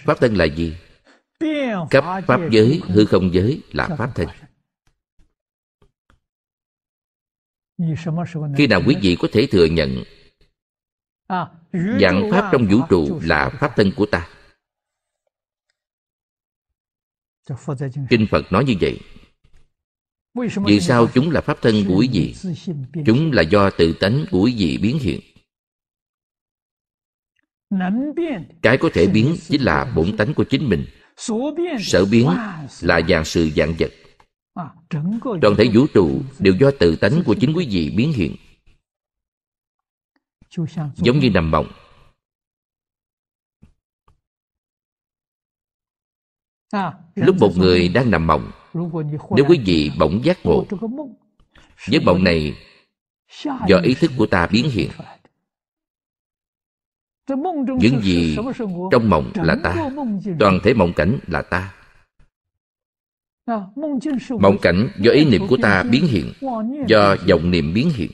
pháp thân là gì cấp pháp giới hư không giới là pháp thân khi nào quý vị có thể thừa nhận dạng pháp trong vũ trụ là pháp thân của ta kinh phật nói như vậy vì sao chúng là pháp thân của quý vị chúng là do tự tánh của quý vị biến hiện cái có thể biến chính là bổn tánh của chính mình sở biến là dạng sự dạng vật toàn thể vũ trụ đều do tự tánh của chính quý vị biến hiện giống như nằm mộng lúc một người đang nằm mộng nếu quý vị bỗng giác ngộ giấc mộng này do ý thức của ta biến hiện những gì trong mộng là ta toàn thể mộng cảnh là ta mộng cảnh do ý niệm của ta biến hiện do vọng niệm biến hiện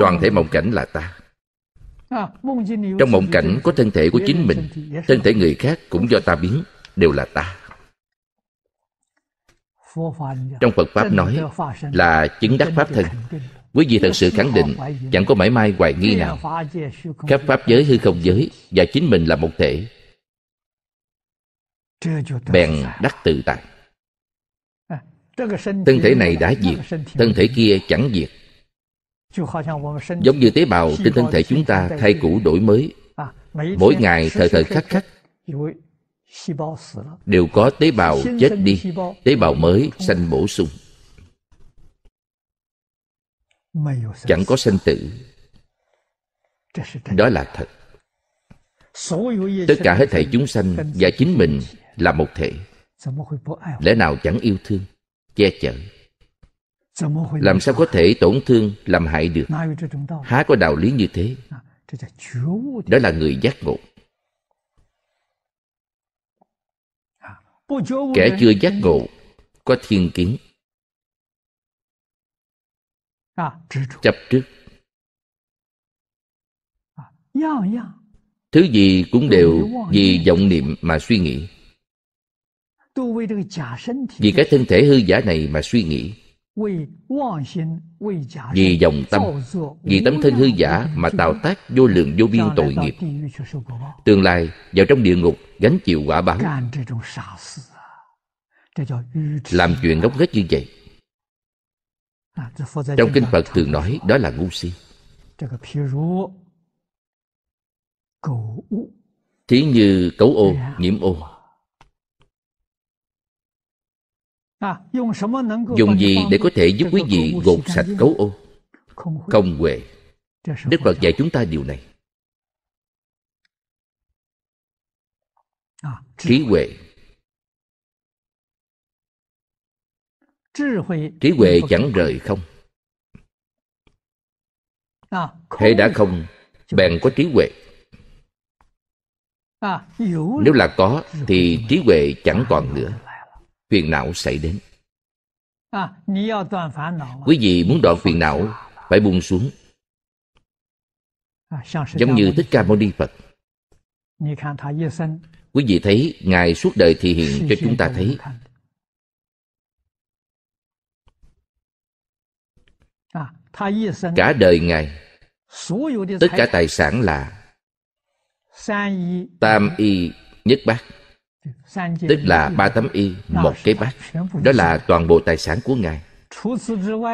toàn thể mộng cảnh là ta trong mộng cảnh có thân thể của chính mình thân thể người khác cũng do ta biến đều là ta trong phật pháp nói là chứng đắc pháp thân quý vị thật sự khẳng định chẳng có mảy may hoài nghi nào khắp pháp giới hư không giới và chính mình là một thể bèn đắc tự tại thân thể này đã diệt thân thể kia chẳng diệt giống như tế bào trên thân thể chúng ta thay cũ đổi mới mỗi ngày thời thời khắc khắc đều có tế bào chết đi tế bào mới sanh bổ sung chẳng có sanh tử đó là thật tất cả hết thảy chúng sanh và chính mình là một thể lẽ nào chẳng yêu thương che chở làm sao có thể tổn thương làm hại được há có đạo lý như thế đó là người giác ngộ kẻ chưa giác ngộ có thiên kiến chấp trước thứ gì cũng đều vì vọng niệm mà suy nghĩ vì cái thân thể hư giả này mà suy nghĩ vì dòng tâm vì tấm thân hư giả mà tạo tác vô lượng vô biên tội nghiệp tương lai vào trong địa ngục gánh chịu quả báo làm chuyện gốc nghếch như vậy trong kinh phật thường nói đó là ngu si thí như cấu ô dạ. nhiễm ô À, dùng gì để có thể giúp quý vị gột sạch cấu ô không huệ đức phật dạy chúng ta điều này à, trí huệ trí huệ chẳng rời không à, hễ đã không bèn có trí huệ nếu là có thì trí huệ chẳng còn nữa phiền não xảy đến à, quý vị muốn đoạn phiền não phải buông xuống à, giống như thích ca mâu ni phật quý vị thấy ngài suốt đời thị hiện cho chúng ta thấy à, cả đời ngài tất cả tài sản là tam y nhất bát tức là ba tấm y một cái bát đó là toàn bộ tài sản của ngài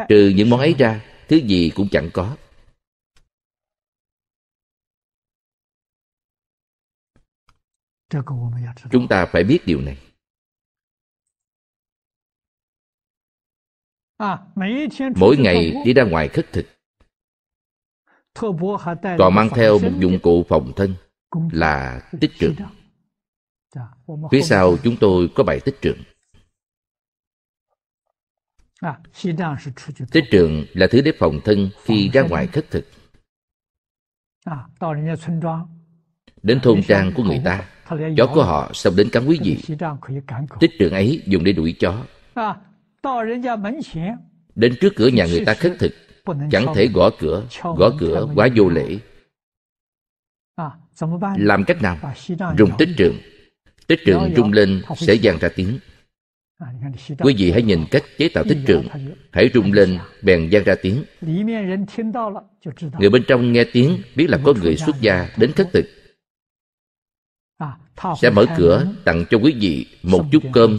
trừ những món ấy ra thứ gì cũng chẳng có chúng ta phải biết điều này à, mỗi ngày đi ra ngoài khất thực còn mang theo một dụng cụ phòng thân là tích trữ Dạ, Phía sau chúng tôi có bài tích trường. À, tích trường là thứ để phòng thân khi ra ngoài khất thực. À, đến à, thôn trang của người ta, chó của họ xong đến cắn quý vị. Tích trường ấy dùng để đuổi chó. Đến trước cửa nhà người ta khất thực, chẳng thể gõ cửa, gõ cửa quá vô lễ. Làm cách nào? Dùng tích trường? tích trường rung lên sẽ gian ra tiếng à, quý vị hãy nhìn cách chế tạo tích trường, hãy rung lên bèn gian ra tiếng người bên trong nghe tiếng biết là có người xuất gia đến khất thực à, sẽ mở cửa tặng cho quý vị một chút cơm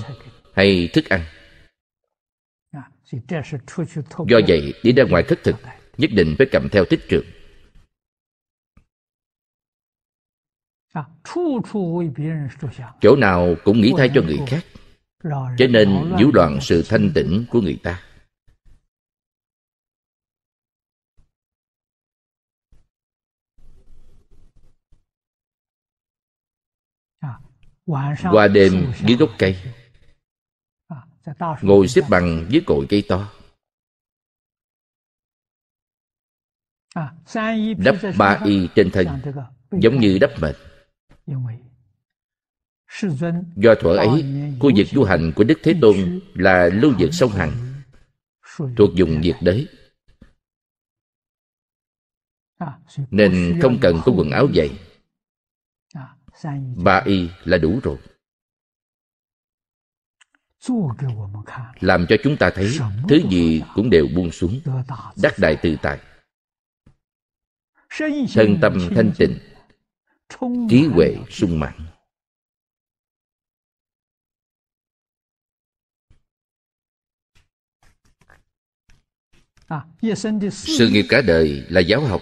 hay thức ăn à, do vậy đi ra ngoài khất thực nhất định phải cầm theo tích trường. chỗ nào cũng nghĩ thay cho người khác cho nên nhiễu loạn sự thanh tịnh của người ta qua đêm dưới gốc cây ngồi xếp bằng dưới cội cây to đắp ba y trên thân giống như đắp mệt Do thuở ấy, khu vực du hành của Đức Thế Tôn là lưu vực sông Hằng, thuộc dùng nhiệt đới. À, Nên không cần có quần áo dày. À, ba y là đủ rồi. Làm cho chúng ta thấy thứ gì cũng đều buông xuống, đắc đại tự tại. Thân tâm thanh tịnh, trí huệ sung mãn à, sự nghiệp cả đời là giáo học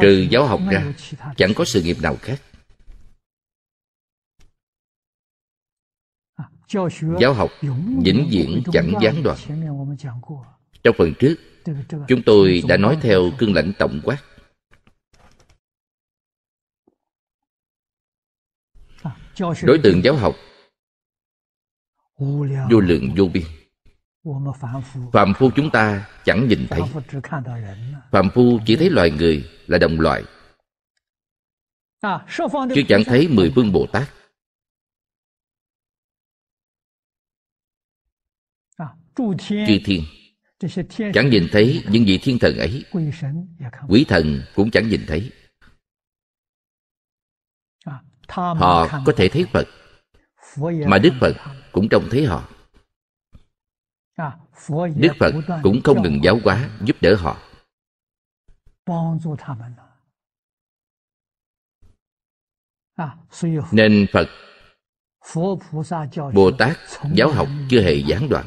trừ giáo học ra chẳng có sự nghiệp nào khác giáo học vĩnh viễn chẳng gián đoạn trong phần trước chúng tôi đã nói theo cương lãnh tổng quát à, đối tượng giáo học vô lượng vô biên phạm phu chúng ta chẳng nhìn thấy phạm phu chỉ thấy loài người là đồng loại à, chứ chẳng thấy mười phương bồ tát chư thiên chẳng nhìn thấy những vị thiên thần ấy quỷ thần cũng chẳng nhìn thấy họ có thể thấy phật mà đức phật cũng trông thấy họ đức phật cũng không ngừng giáo hóa giúp đỡ họ nên phật bồ tát giáo học chưa hề gián đoạn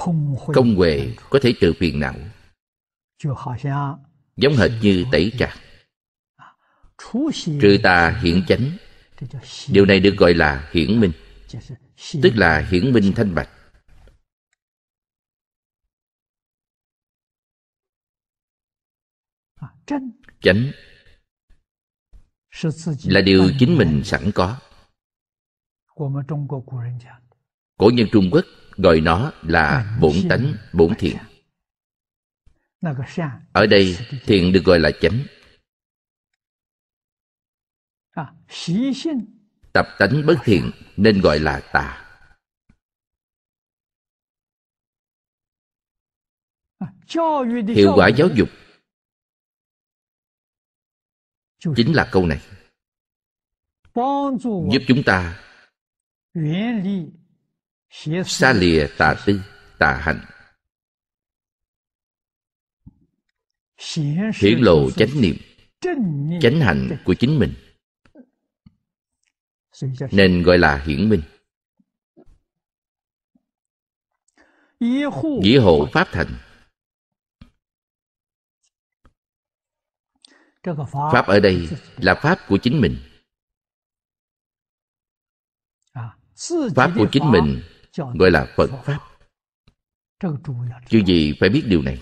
không huệ có thể trừ phiền não giống hệt như tẩy trạc trừ tà hiển chánh điều này được gọi là hiển minh tức là hiển minh thanh bạch à, chánh là điều chính mình sẵn có cổ nhân trung quốc gọi nó là bổn tánh bổn thiện ở đây thiện được gọi là chánh à, tập tánh bất thiện nên gọi là tà à, hiệu quả giáo dục chính là câu này giúp chúng ta xa lìa tà tư tà hạnh hiển lộ chánh niệm chánh hạnh của chính mình nên gọi là hiển minh dĩ hộ pháp thành pháp ở đây là pháp của chính mình à, pháp của chính mình gọi là phật pháp chứ gì phải biết điều này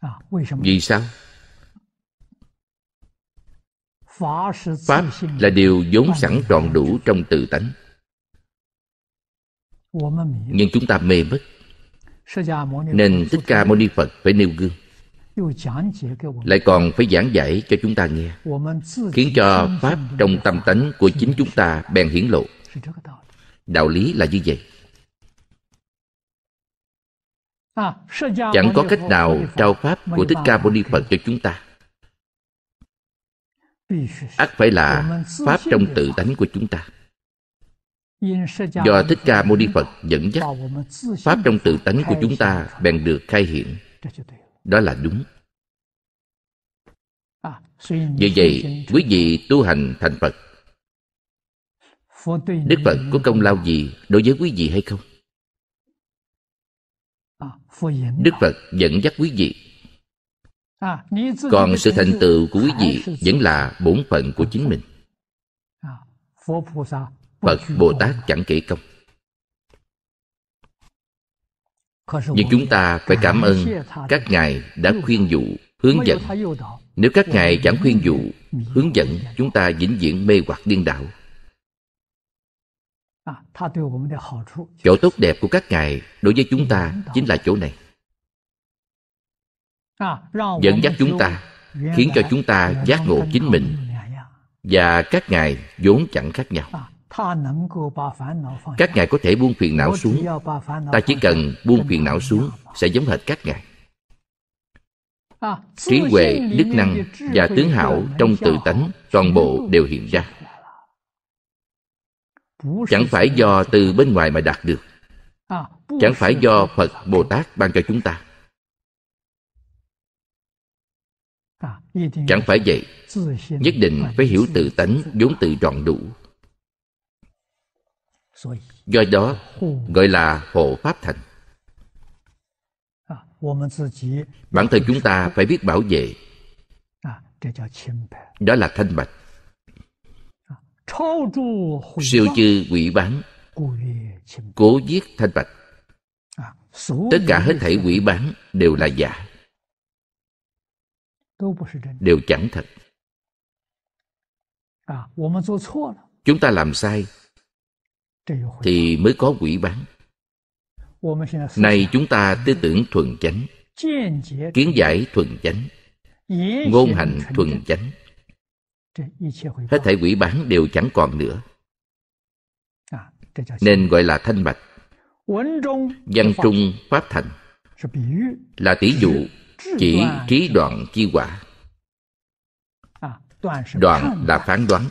à, vì sao pháp là điều vốn sẵn tròn đủ trong tự tánh nhưng chúng ta mê mất nên thích ca mâu ni phật phải nêu gương lại còn phải giảng giải cho chúng ta nghe khiến cho pháp trong tâm tánh của chính chúng ta bèn hiển lộ đạo lý là như vậy chẳng có cách nào trao pháp của thích ca mâu ni phật cho chúng ta ắt phải là pháp trong tự tánh của chúng ta do thích ca mâu ni phật dẫn dắt pháp trong tự tánh của chúng ta bèn được khai hiển đó là đúng à, như vậy quý vị tu hành thành phật đức phật có công lao gì đối với quý vị hay không à, đức phật dẫn dắt quý vị à, còn sự thành tựu của quý vị vẫn là bổn phận của chính mình phật bồ tát chẳng kể công nhưng chúng ta phải cảm ơn các ngài đã khuyên dụ hướng dẫn nếu các ngài chẳng khuyên dụ hướng dẫn chúng ta vĩnh viễn mê hoặc điên đảo chỗ tốt đẹp của các ngài đối với chúng ta chính là chỗ này dẫn dắt chúng ta khiến cho chúng ta giác ngộ chính mình và các ngài vốn chẳng khác nhau các ngài có thể buông phiền não xuống ta chỉ cần buông phiền não xuống sẽ giống hệt các ngài à, trí huệ đức năng và tướng hảo trong tự tánh toàn bộ đều hiện ra chẳng phải do từ bên ngoài mà đạt được à, chẳng phải do phật bồ tát ban cho chúng ta à, chẳng phải vậy nhất định phải hiểu tự tánh vốn tự trọn đủ do đó gọi là hộ pháp thành à, bản thân chúng ta phải biết bảo vệ à, đó là thanh bạch à, siêu chư quỷ bán cố giết thanh bạch tất cả hết thảy quỷ bán đều là giả đều chẳng thật chúng ta làm sai thì mới có quỷ bán nay chúng ta tư tưởng thuần chánh kiến giải thuần chánh ngôn hành thuần chánh hết thảy quỷ bán đều chẳng còn nữa nên gọi là thanh bạch văn trung pháp thành là tỷ dụ chỉ trí đoạn chi quả đoạn là phán đoán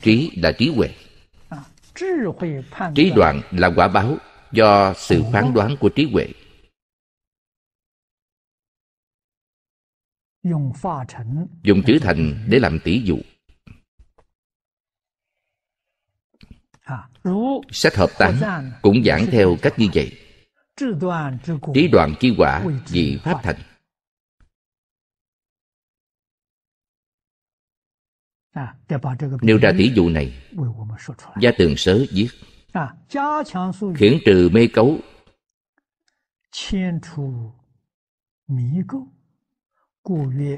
trí là trí huệ Trí đoạn là quả báo do sự phán đoán của trí huệ. Dùng chữ thành để làm tỷ dụ. Sách hợp tán cũng giảng theo cách như vậy. Trí đoạn chi quả vì pháp thành. Nêu ra thí dụ này Gia tường sớ viết Khiển trừ mê cấu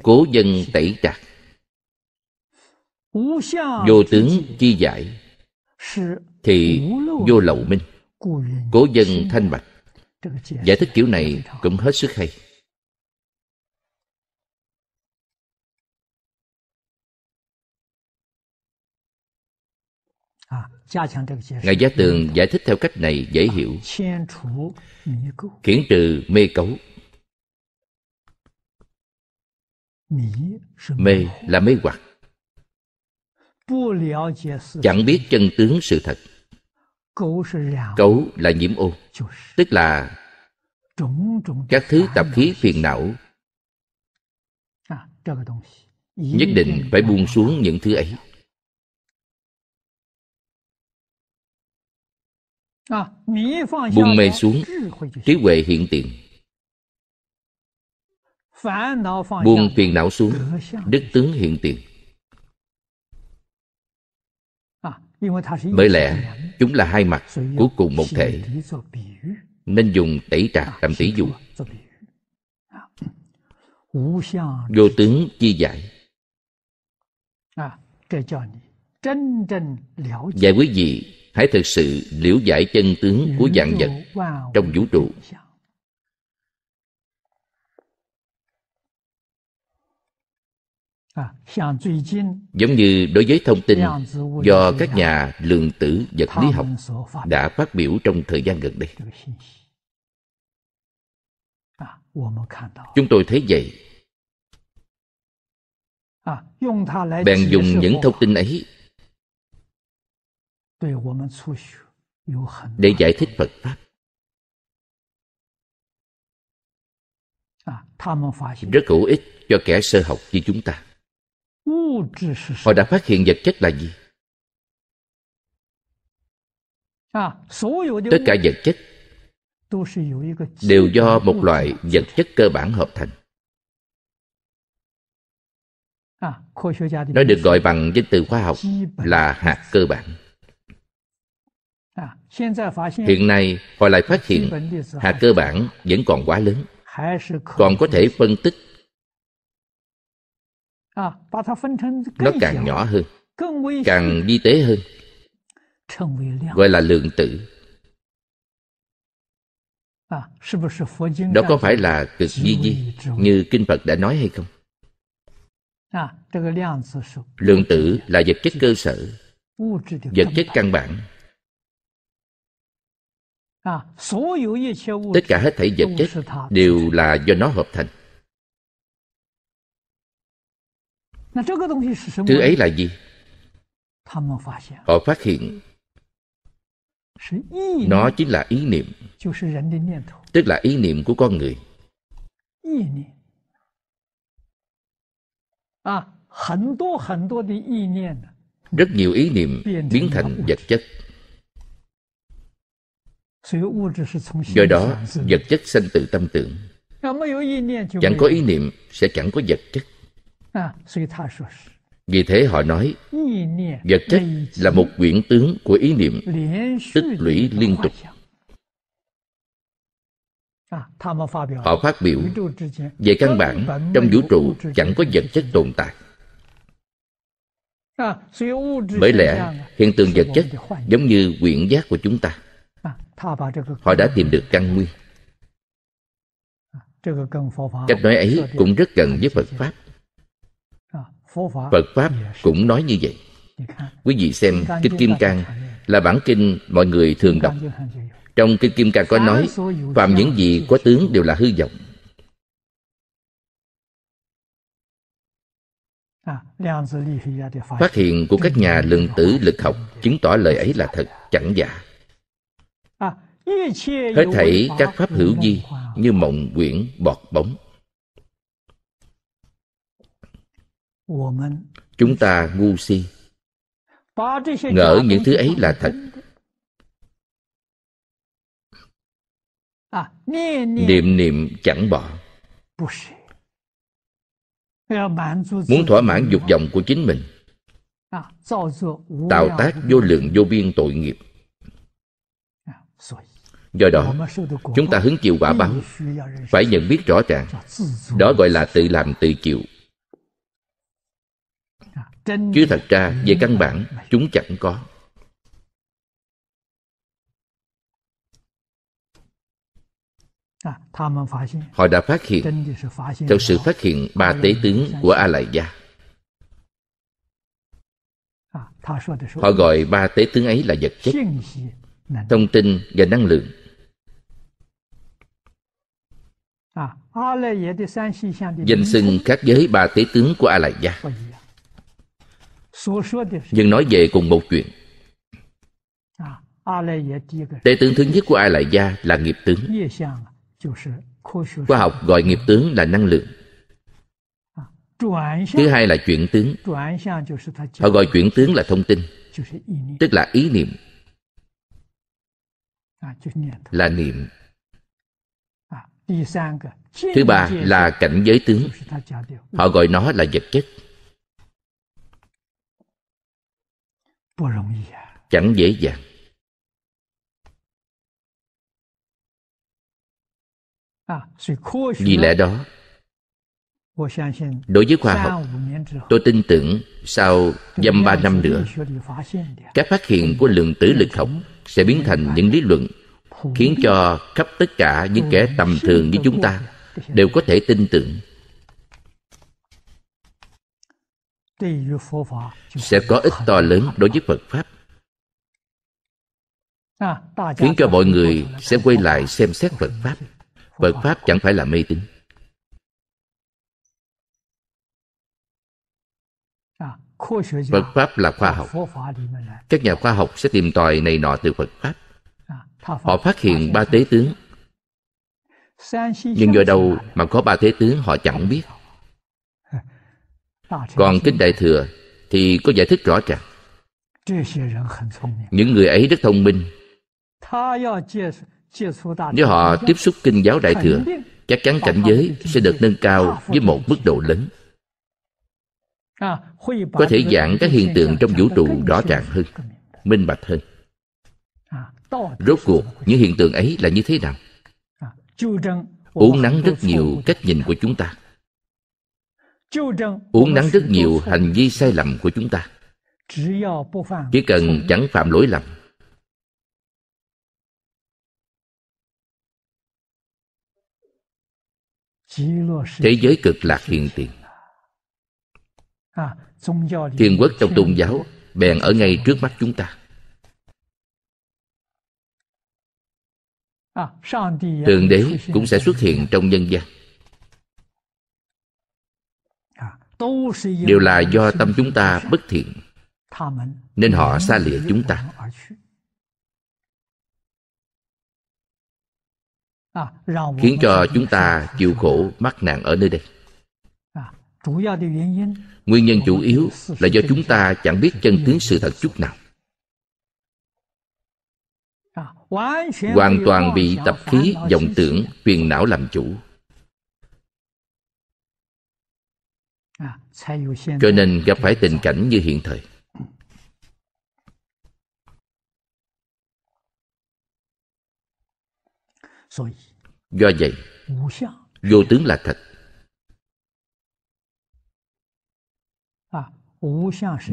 Cố dân tẩy trạc Vô tướng chi giải Thì vô lậu minh Cố dân thanh bạch Giải thích kiểu này cũng hết sức hay Ngài Giá Tường giải thích theo cách này dễ hiểu Khiển trừ mê cấu Mê là mê hoặc Chẳng biết chân tướng sự thật Cấu là nhiễm ô Tức là các thứ tạp khí phiền não nhất định phải buông xuống những thứ ấy buông mê xuống trí huệ hiện tiền buông phiền não xuống đức tướng hiện tiền bởi lẽ chúng là hai mặt của cùng một thể nên dùng tẩy trạc làm tỷ dụ vô tướng chi giải giải quý vị hãy thực sự liễu giải chân tướng của dạng vật trong vũ trụ à, giống như đối với thông tin do các nhà lượng tử vật lý học đã phát biểu trong thời gian gần đây à, chúng tôi thấy vậy à, bèn dùng những thông tin ấy để giải thích Phật Pháp. Rất hữu ích cho kẻ sơ học như chúng ta. Họ đã phát hiện vật chất là gì? Tất cả vật chất đều do một loại vật chất cơ bản hợp thành. Nó được gọi bằng danh từ khoa học là hạt cơ bản hiện nay họ lại phát hiện hạt cơ bản vẫn còn quá lớn còn có thể phân tích nó càng nhỏ hơn càng vi tế hơn gọi là lượng tử đó có phải là cực vi di như kinh phật đã nói hay không lượng tử là vật chất cơ sở vật chất căn bản tất cả hết thảy vật chất đều là do nó hợp thành thứ ấy là gì họ phát hiện nó chính là ý niệm tức là ý niệm của con người rất nhiều ý niệm biến thành vật chất do đó vật chất sanh từ tâm tưởng chẳng có ý niệm sẽ chẳng có vật chất vì thế họ nói vật chất là một quyển tướng của ý niệm tích lũy liên tục họ phát biểu về căn bản trong vũ trụ chẳng có vật chất tồn tại bởi lẽ hiện tượng vật chất giống như quyển giác của chúng ta họ đã tìm được căn nguyên à, cách nói ấy cũng rất gần với phật pháp à, phật pháp cũng nói như vậy quý vị xem kinh kim cang là bản kinh mọi người thường đọc trong kinh kim cang có nói phạm những gì có tướng đều là hư vọng à, phát hiện của các nhà lượng tử lực học chứng tỏ lời ấy là thật chẳng giả À, hết thảy các pháp hữu vi như mộng quyển bọt bóng chúng ta ngu si ngỡ những thứ ấy là thật à, niệm niệm chẳng bỏ muốn thỏa mãn dục vọng của chính mình à, tạo tác vô lượng vô biên tội nghiệp do đó chúng ta hứng chịu quả báo phải nhận biết rõ ràng đó gọi là tự làm tự chịu chứ thật ra về căn bản chúng chẳng có họ đã phát hiện theo sự phát hiện ba tế tướng của a lại gia họ gọi ba tế tướng ấy là vật chất thông tin và năng lượng Danh xưng các giới ba tế tướng của A Lại Gia Nhưng nói về cùng một chuyện à, Tế tướng thứ nhất của A Lại Gia là nghiệp tướng Khoa học gọi nghiệp tướng là năng lượng à, Thứ hai là chuyển tướng Họ gọi chuyển tướng là thông tin Tức là ý niệm à, Là niệm thứ ba là cảnh giới tướng họ gọi nó là vật chất chẳng dễ dàng vì lẽ đó đối với khoa học tôi tin tưởng sau dăm ba năm nữa các phát hiện của lượng tử lực học sẽ biến thành những lý luận khiến cho khắp tất cả những kẻ tầm thường như chúng ta đều có thể tin tưởng sẽ có ích to lớn đối với phật pháp à, khiến cho mọi người sẽ quay lại xem xét phật pháp phật pháp chẳng phải là mê tín à, phật pháp là khoa học các nhà khoa học sẽ tìm tòi này nọ từ phật pháp họ phát hiện ba tế tướng nhưng do đâu mà có ba thế tướng họ chẳng biết còn kinh đại thừa thì có giải thích rõ ràng những người ấy rất thông minh nếu họ tiếp xúc kinh giáo đại thừa chắc chắn cảnh giới sẽ được nâng cao với một mức độ lớn có thể giảng các hiện tượng trong vũ trụ rõ ràng hơn minh bạch hơn rốt cuộc những hiện tượng ấy là như thế nào uống nắng rất nhiều cách nhìn của chúng ta uống nắng rất nhiều hành vi sai lầm của chúng ta chỉ cần chẳng phạm lỗi lầm thế giới cực lạc hiện tiền thiên quốc trong tôn giáo bèn ở ngay trước mắt chúng ta À, à, thượng đế cũng sẽ xuất hiện trong nhân gian à, đều là do tâm chúng ta bất thiện nên họ xa lìa chúng ta khiến cho chúng ta chịu khổ mắc nạn ở nơi đây nguyên nhân chủ yếu là do chúng ta chẳng biết chân tướng sự thật chút nào hoàn toàn bị tập khí vọng tưởng phiền não làm chủ cho nên gặp phải tình cảnh như hiện thời do vậy vô tướng là thật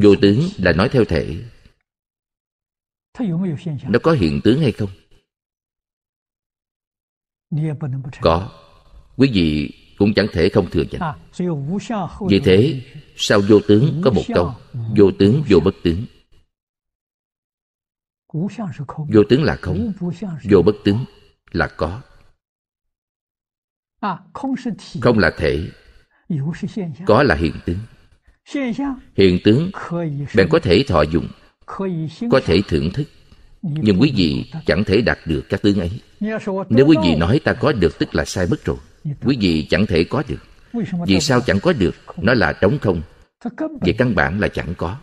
vô tướng là nói theo thể nó có hiện tướng hay không có quý vị cũng chẳng thể không thừa nhận à, vì thế sau vô tướng có một câu vô tướng vô bất tướng vô tướng là không vô bất tướng là có à, không là thể có là hiện tướng hiện tướng bạn có thể thọ dụng có thể thưởng thức nhưng quý vị chẳng thể đạt được các tướng ấy nếu quý vị nói ta có được tức là sai mất rồi quý vị chẳng thể có được vì sao chẳng có được nó là trống không về căn bản là chẳng có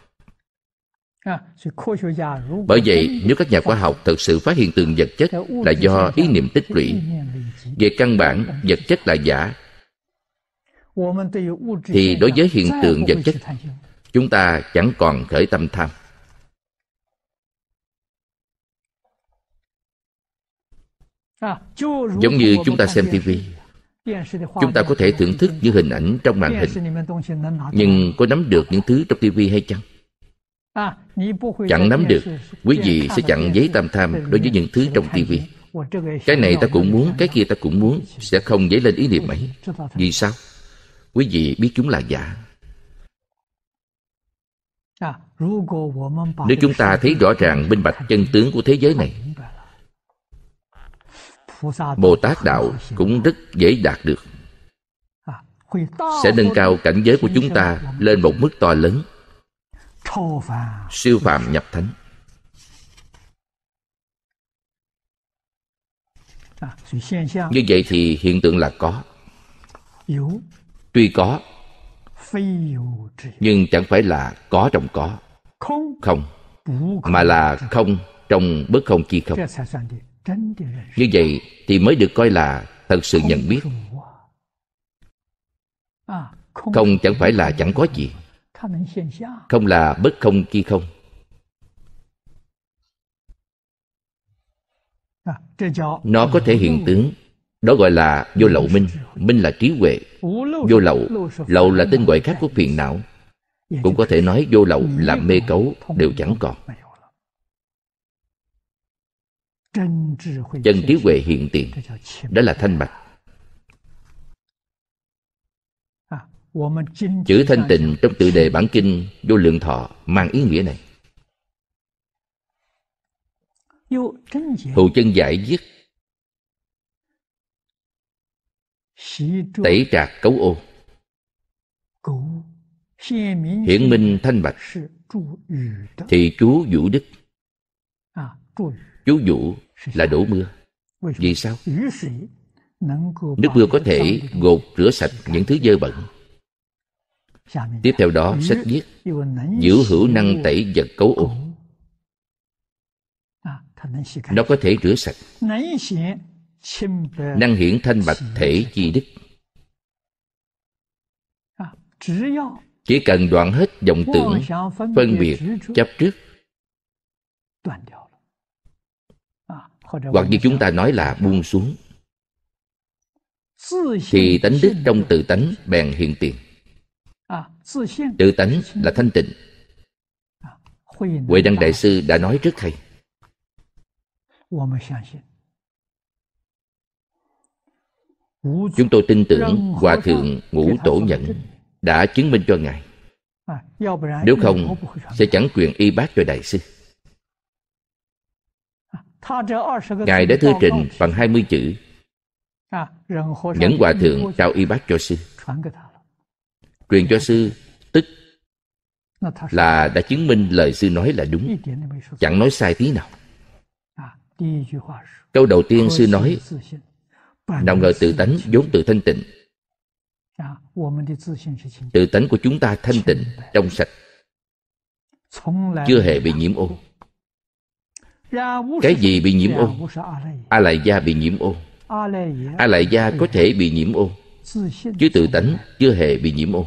bởi vậy nếu các nhà khoa học thật sự phát hiện tượng vật chất là do ý niệm tích lũy về căn bản vật chất là giả thì đối với hiện tượng vật chất chúng ta chẳng còn khởi tâm tham giống như chúng ta xem tivi chúng ta có thể thưởng thức những hình ảnh trong màn hình nhưng có nắm được những thứ trong tivi hay chăng à, chẳng nắm được quý vị sẽ chặn giấy tam tham đối với những thứ trong tivi cái này ta cũng muốn cái kia ta cũng muốn sẽ không dấy lên ý niệm ấy vì sao quý vị biết chúng là giả à, nếu chúng ta thấy rõ ràng minh bạch chân tướng của thế giới này bồ tát đạo cũng rất dễ đạt được sẽ nâng cao cảnh giới của chúng ta lên một mức to lớn siêu phàm nhập thánh như vậy thì hiện tượng là có tuy có nhưng chẳng phải là có trong có không mà là không trong bất không chi không như vậy thì mới được coi là thật sự nhận biết không chẳng phải là chẳng có gì không là bất không chi không nó có thể hiện tướng đó gọi là vô lậu minh minh là trí huệ vô lậu lậu là tên gọi khác của phiền não cũng có thể nói vô lậu là mê cấu đều chẳng còn chân trí huệ hiện tiền đó là thanh bạch chữ thanh tịnh trong tự đề bản kinh vô lượng thọ mang ý nghĩa này hữu chân giải viết tẩy trạc cấu ô hiển minh thanh bạch thì chú vũ đức chú vũ là đổ mưa vì sao nước mưa có thể gột rửa sạch những thứ dơ bẩn tiếp theo đó sách viết giữ hữu năng tẩy vật cấu ủng nó có thể rửa sạch năng hiển thanh bạch thể chi đức chỉ cần đoạn hết vọng tưởng phân biệt chấp trước hoặc như chúng ta nói là buông xuống thì tánh đức trong tự tánh bèn hiện tiền tự tánh là thanh tịnh huệ đăng đại sư đã nói trước thầy chúng tôi tin tưởng hòa thượng ngũ tổ nhận đã chứng minh cho ngài nếu không sẽ chẳng quyền y bác cho đại sư Ngài đã thư trình bằng 20 chữ Nhẫn Hòa Thượng trao y bác cho sư Truyền cho sư tức là đã chứng minh lời sư nói là đúng Chẳng nói sai tí nào Câu đầu tiên sư nói Nào ngờ tự tánh vốn tự thanh tịnh Tự tánh của chúng ta thanh tịnh, trong sạch Chưa hề bị nhiễm ô cái gì bị nhiễm ô dạ, a lại gia bị nhiễm ô a lại gia có thể bị nhiễm ô chứ tự tánh chưa hề bị nhiễm ô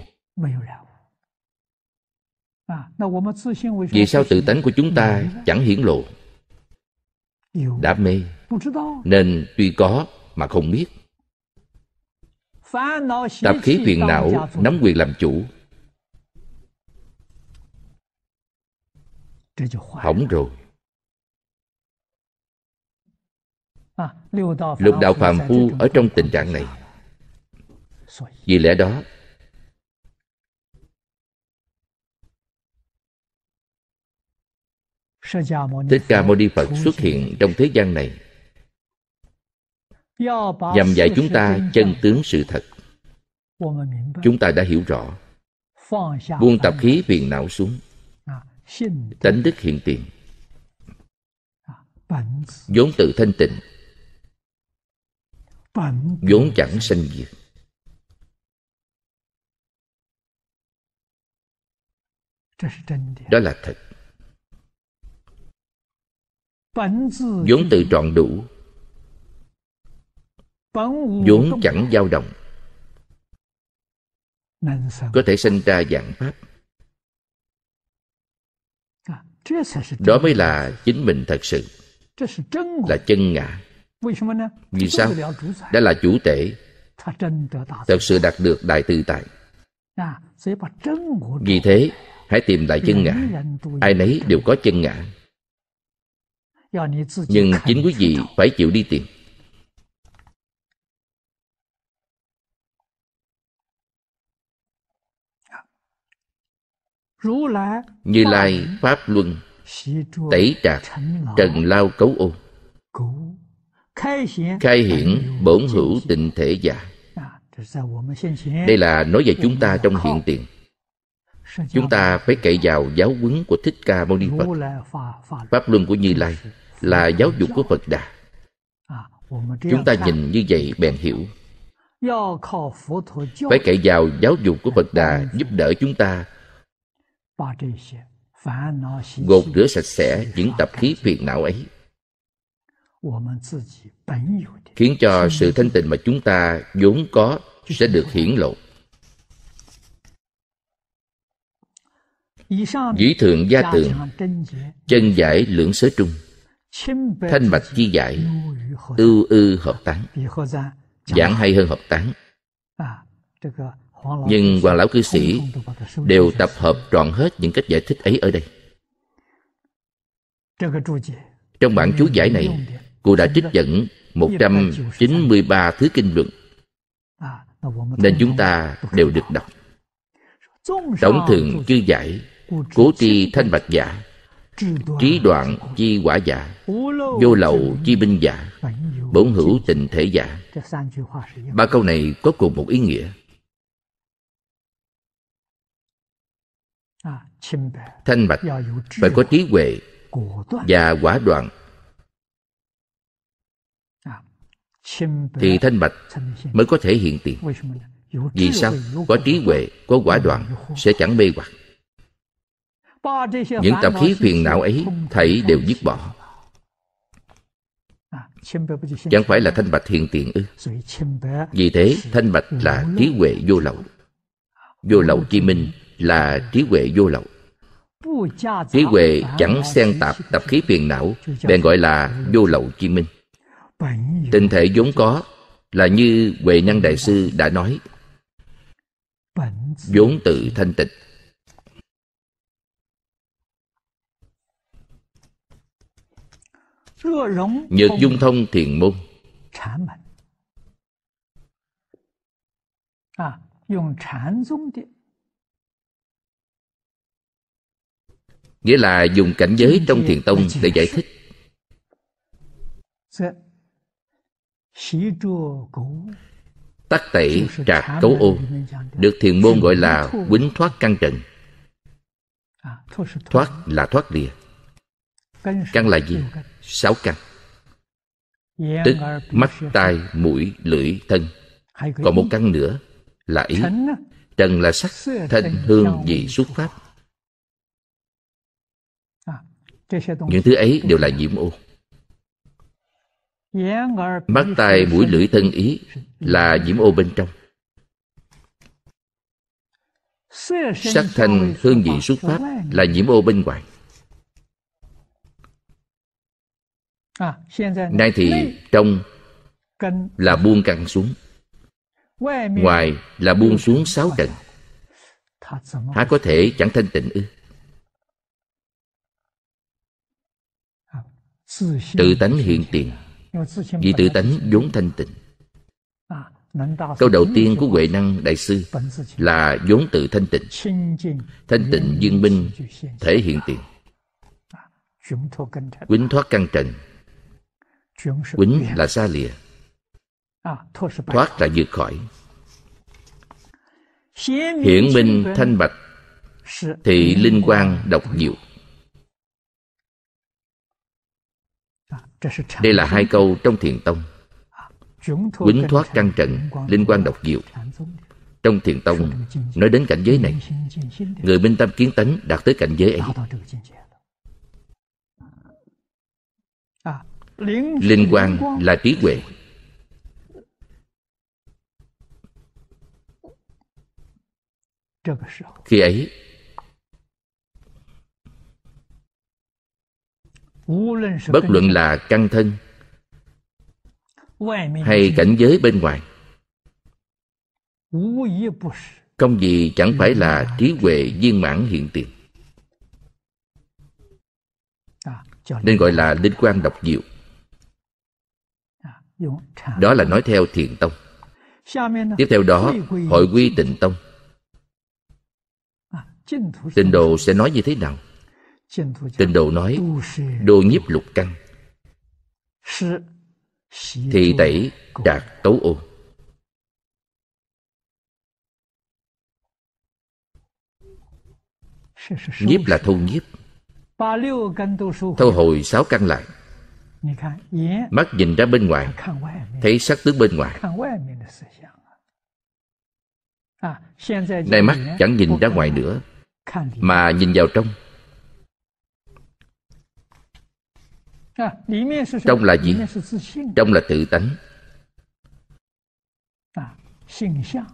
vì sao tự tánh của chúng ta chẳng hiển lộ đã mê nên tuy có mà không biết tập khí phiền não nắm quyền làm chủ hỏng rồi lục đạo phàm phu ở trong tình trạng này vì lẽ đó Thích Ca Mâu Ni Phật xuất hiện trong thế gian này nhằm dạy chúng ta chân tướng sự thật. Chúng ta đã hiểu rõ. Buông tập khí phiền não xuống. Tánh đức hiện tiền. vốn tự thanh tịnh Vâng. vốn chẳng sanh diệt đó là thật vâng, vốn tự trọn đủ vâng, vốn chẳng dao động có thể sinh ra dạng pháp dạ, đó mới là chính mình thật sự là chân ngã vì sao? Đã là chủ tể Thật sự đạt được đại tự tại dạ, Vì thế Hãy tìm lại chân ngã Ai nấy đều có chân ngã Nhưng chính quý vị phải chịu đi tìm dạ. Như Lai Pháp Luân Tẩy trạc Trần Lao Cấu Ô khai hiển bổn hữu tịnh thể giả đây là nói về chúng ta trong hiện tiền chúng ta phải cậy vào giáo huấn của thích ca mâu ni phật pháp luân của như lai là giáo dục của phật đà chúng ta nhìn như vậy bèn hiểu phải cậy vào giáo dục của phật đà giúp đỡ chúng ta gột rửa sạch sẽ những tập khí phiền não ấy khiến cho sự thanh tịnh mà chúng ta vốn có sẽ được hiển lộ dĩ thượng gia tượng chân giải lưỡng sớ trung thanh bạch chi giải ưu ư hợp tán giảng hay hơn hợp tán à, nhưng hoàng lão cư sĩ đều tập hợp trọn hết những cách giải thích ấy ở đây trong bản chú giải này cô đã trích dẫn 193 thứ kinh luận nên chúng ta đều được đọc tổng thường chư giải cố tri thanh bạch giả trí đoạn chi quả giả vô lậu chi binh giả bổn hữu tình thể giả ba câu này có cùng một ý nghĩa thanh bạch phải có trí huệ và quả đoạn thì thanh bạch mới có thể hiện tiền vì sao có trí huệ có quả đoạn sẽ chẳng mê hoặc những tập khí phiền não ấy thảy đều dứt bỏ à, chẳng phải là thanh bạch hiện tiền ư vì thế thanh bạch là trí huệ vô lậu vô lậu chi minh là trí huệ vô lậu trí huệ chẳng xen tạp tập khí phiền não bèn gọi là vô lậu chi minh tinh thể vốn có là như Huệ Năng Đại Sư đã nói vốn tự thanh tịnh nhược dung thông thiền môn Nghĩa là dùng cảnh giới trong thiền tông để giải thích Tắc tẩy trạc cấu ô được thiền môn gọi là quýnh thoát căn trần. À, thoát là thoát lìa. Căn là gì? Sáu căn. Tức mắt, tai, mũi, lưỡi, thân. Còn một căn nữa là ý. Trần là sắc, thân, hương, vị, xuất phát à, Những thứ ấy đều là nhiễm ô mắt tai mũi lưỡi thân ý là nhiễm ô bên trong sắc thanh hương vị xuất phát là nhiễm ô bên ngoài nay thì trong là buông căng xuống ngoài là buông xuống sáu trần há có thể chẳng thanh tịnh ư tự tánh hiện tiền vì tự tánh vốn thanh tịnh Câu đầu tiên của Huệ Năng Đại Sư là vốn tự thanh tịnh Thanh tịnh dương minh thể hiện tiền Quýnh thoát căn trần Quýnh là xa lìa Thoát là vượt khỏi Hiển minh thanh bạch Thị linh quang độc diệu đây là hai câu trong thiền tông quýnh thoát căng trận linh quan độc diệu trong thiền tông nói đến cảnh giới này người minh tâm kiến tánh đạt tới cảnh giới ấy linh quan là trí huệ khi ấy bất luận là căn thân hay cảnh giới bên ngoài không gì chẳng phải là trí huệ viên mãn hiện tiền nên gọi là linh quan độc diệu đó là nói theo thiền tông tiếp theo đó hội quy tịnh tông tịnh đồ sẽ nói như thế nào Tịnh độ nói Đô nhiếp lục căn Thì tẩy đạt tấu ôn Nhiếp là thu nhiếp Thâu hồi sáu căn lại Mắt nhìn ra bên ngoài Thấy sắc tướng bên ngoài Nay mắt chẳng nhìn ra ngoài nữa Mà nhìn vào trong trong là gì trong là tự tánh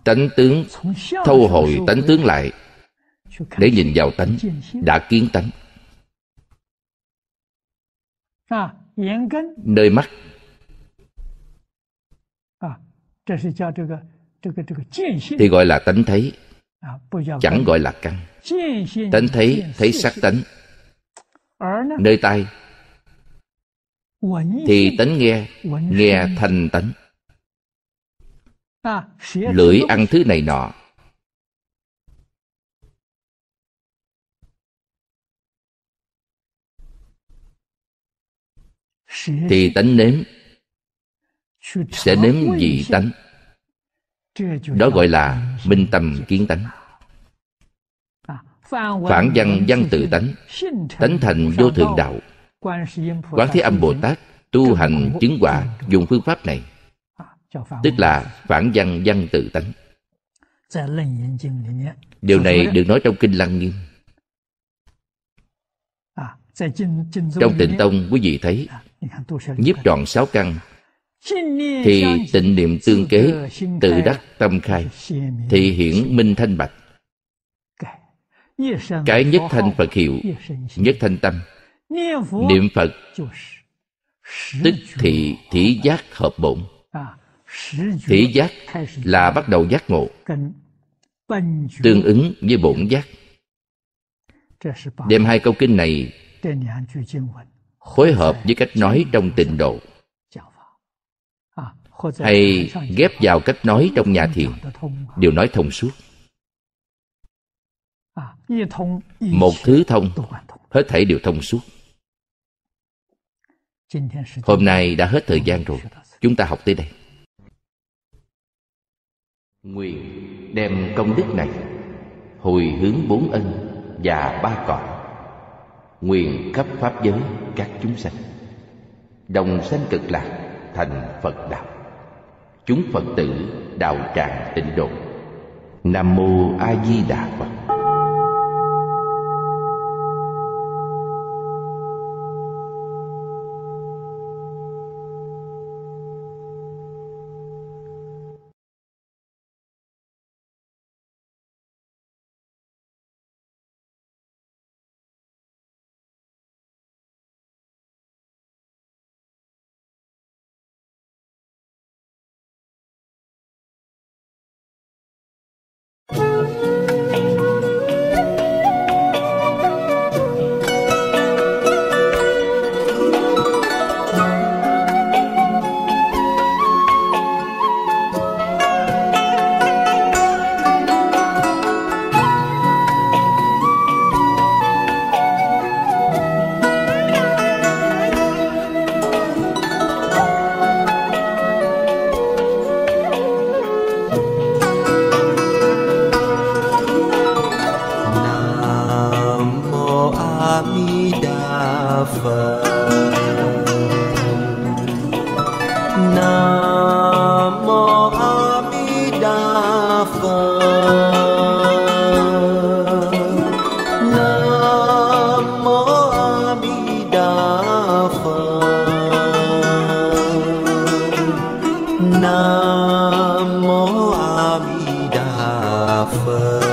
tánh tướng thâu hồi tánh tướng lại để nhìn vào tánh đã kiến tánh nơi mắt thì gọi là tánh thấy chẳng gọi là căn tánh thấy thấy sắc tánh nơi tai thì tánh nghe nghe thành tánh lưỡi ăn thứ này nọ thì tánh nếm sẽ nếm gì tánh đó gọi là minh tâm kiến tánh phản văn văn tự tánh tánh thành vô thượng đạo Quán Thế Âm Bồ Tát tu hành chứng quả dùng phương pháp này tức là phản văn văn tự tánh điều này được nói trong kinh lăng nghiêm trong tịnh tông quý vị thấy nhiếp trọn sáu căn thì tịnh niệm tương kế tự đắc tâm khai thì hiển minh thanh bạch cái nhất thanh phật hiệu nhất thanh tâm niệm phật tức thị thị giác hợp bổn thị giác là bắt đầu giác ngộ tương ứng với bổn giác đem hai câu kinh này phối hợp với cách nói trong tịnh độ hay ghép vào cách nói trong nhà thiền đều nói thông suốt một thứ thông hết thảy đều thông suốt Hôm nay đã hết thời gian rồi Chúng ta học tới đây Nguyện đem công đức này Hồi hướng bốn ân và ba cõi Nguyện khắp pháp giới các chúng sanh Đồng sanh cực lạc thành Phật Đạo Chúng Phật tử đạo tràng tịnh độ Nam Mô A Di Đà Phật phật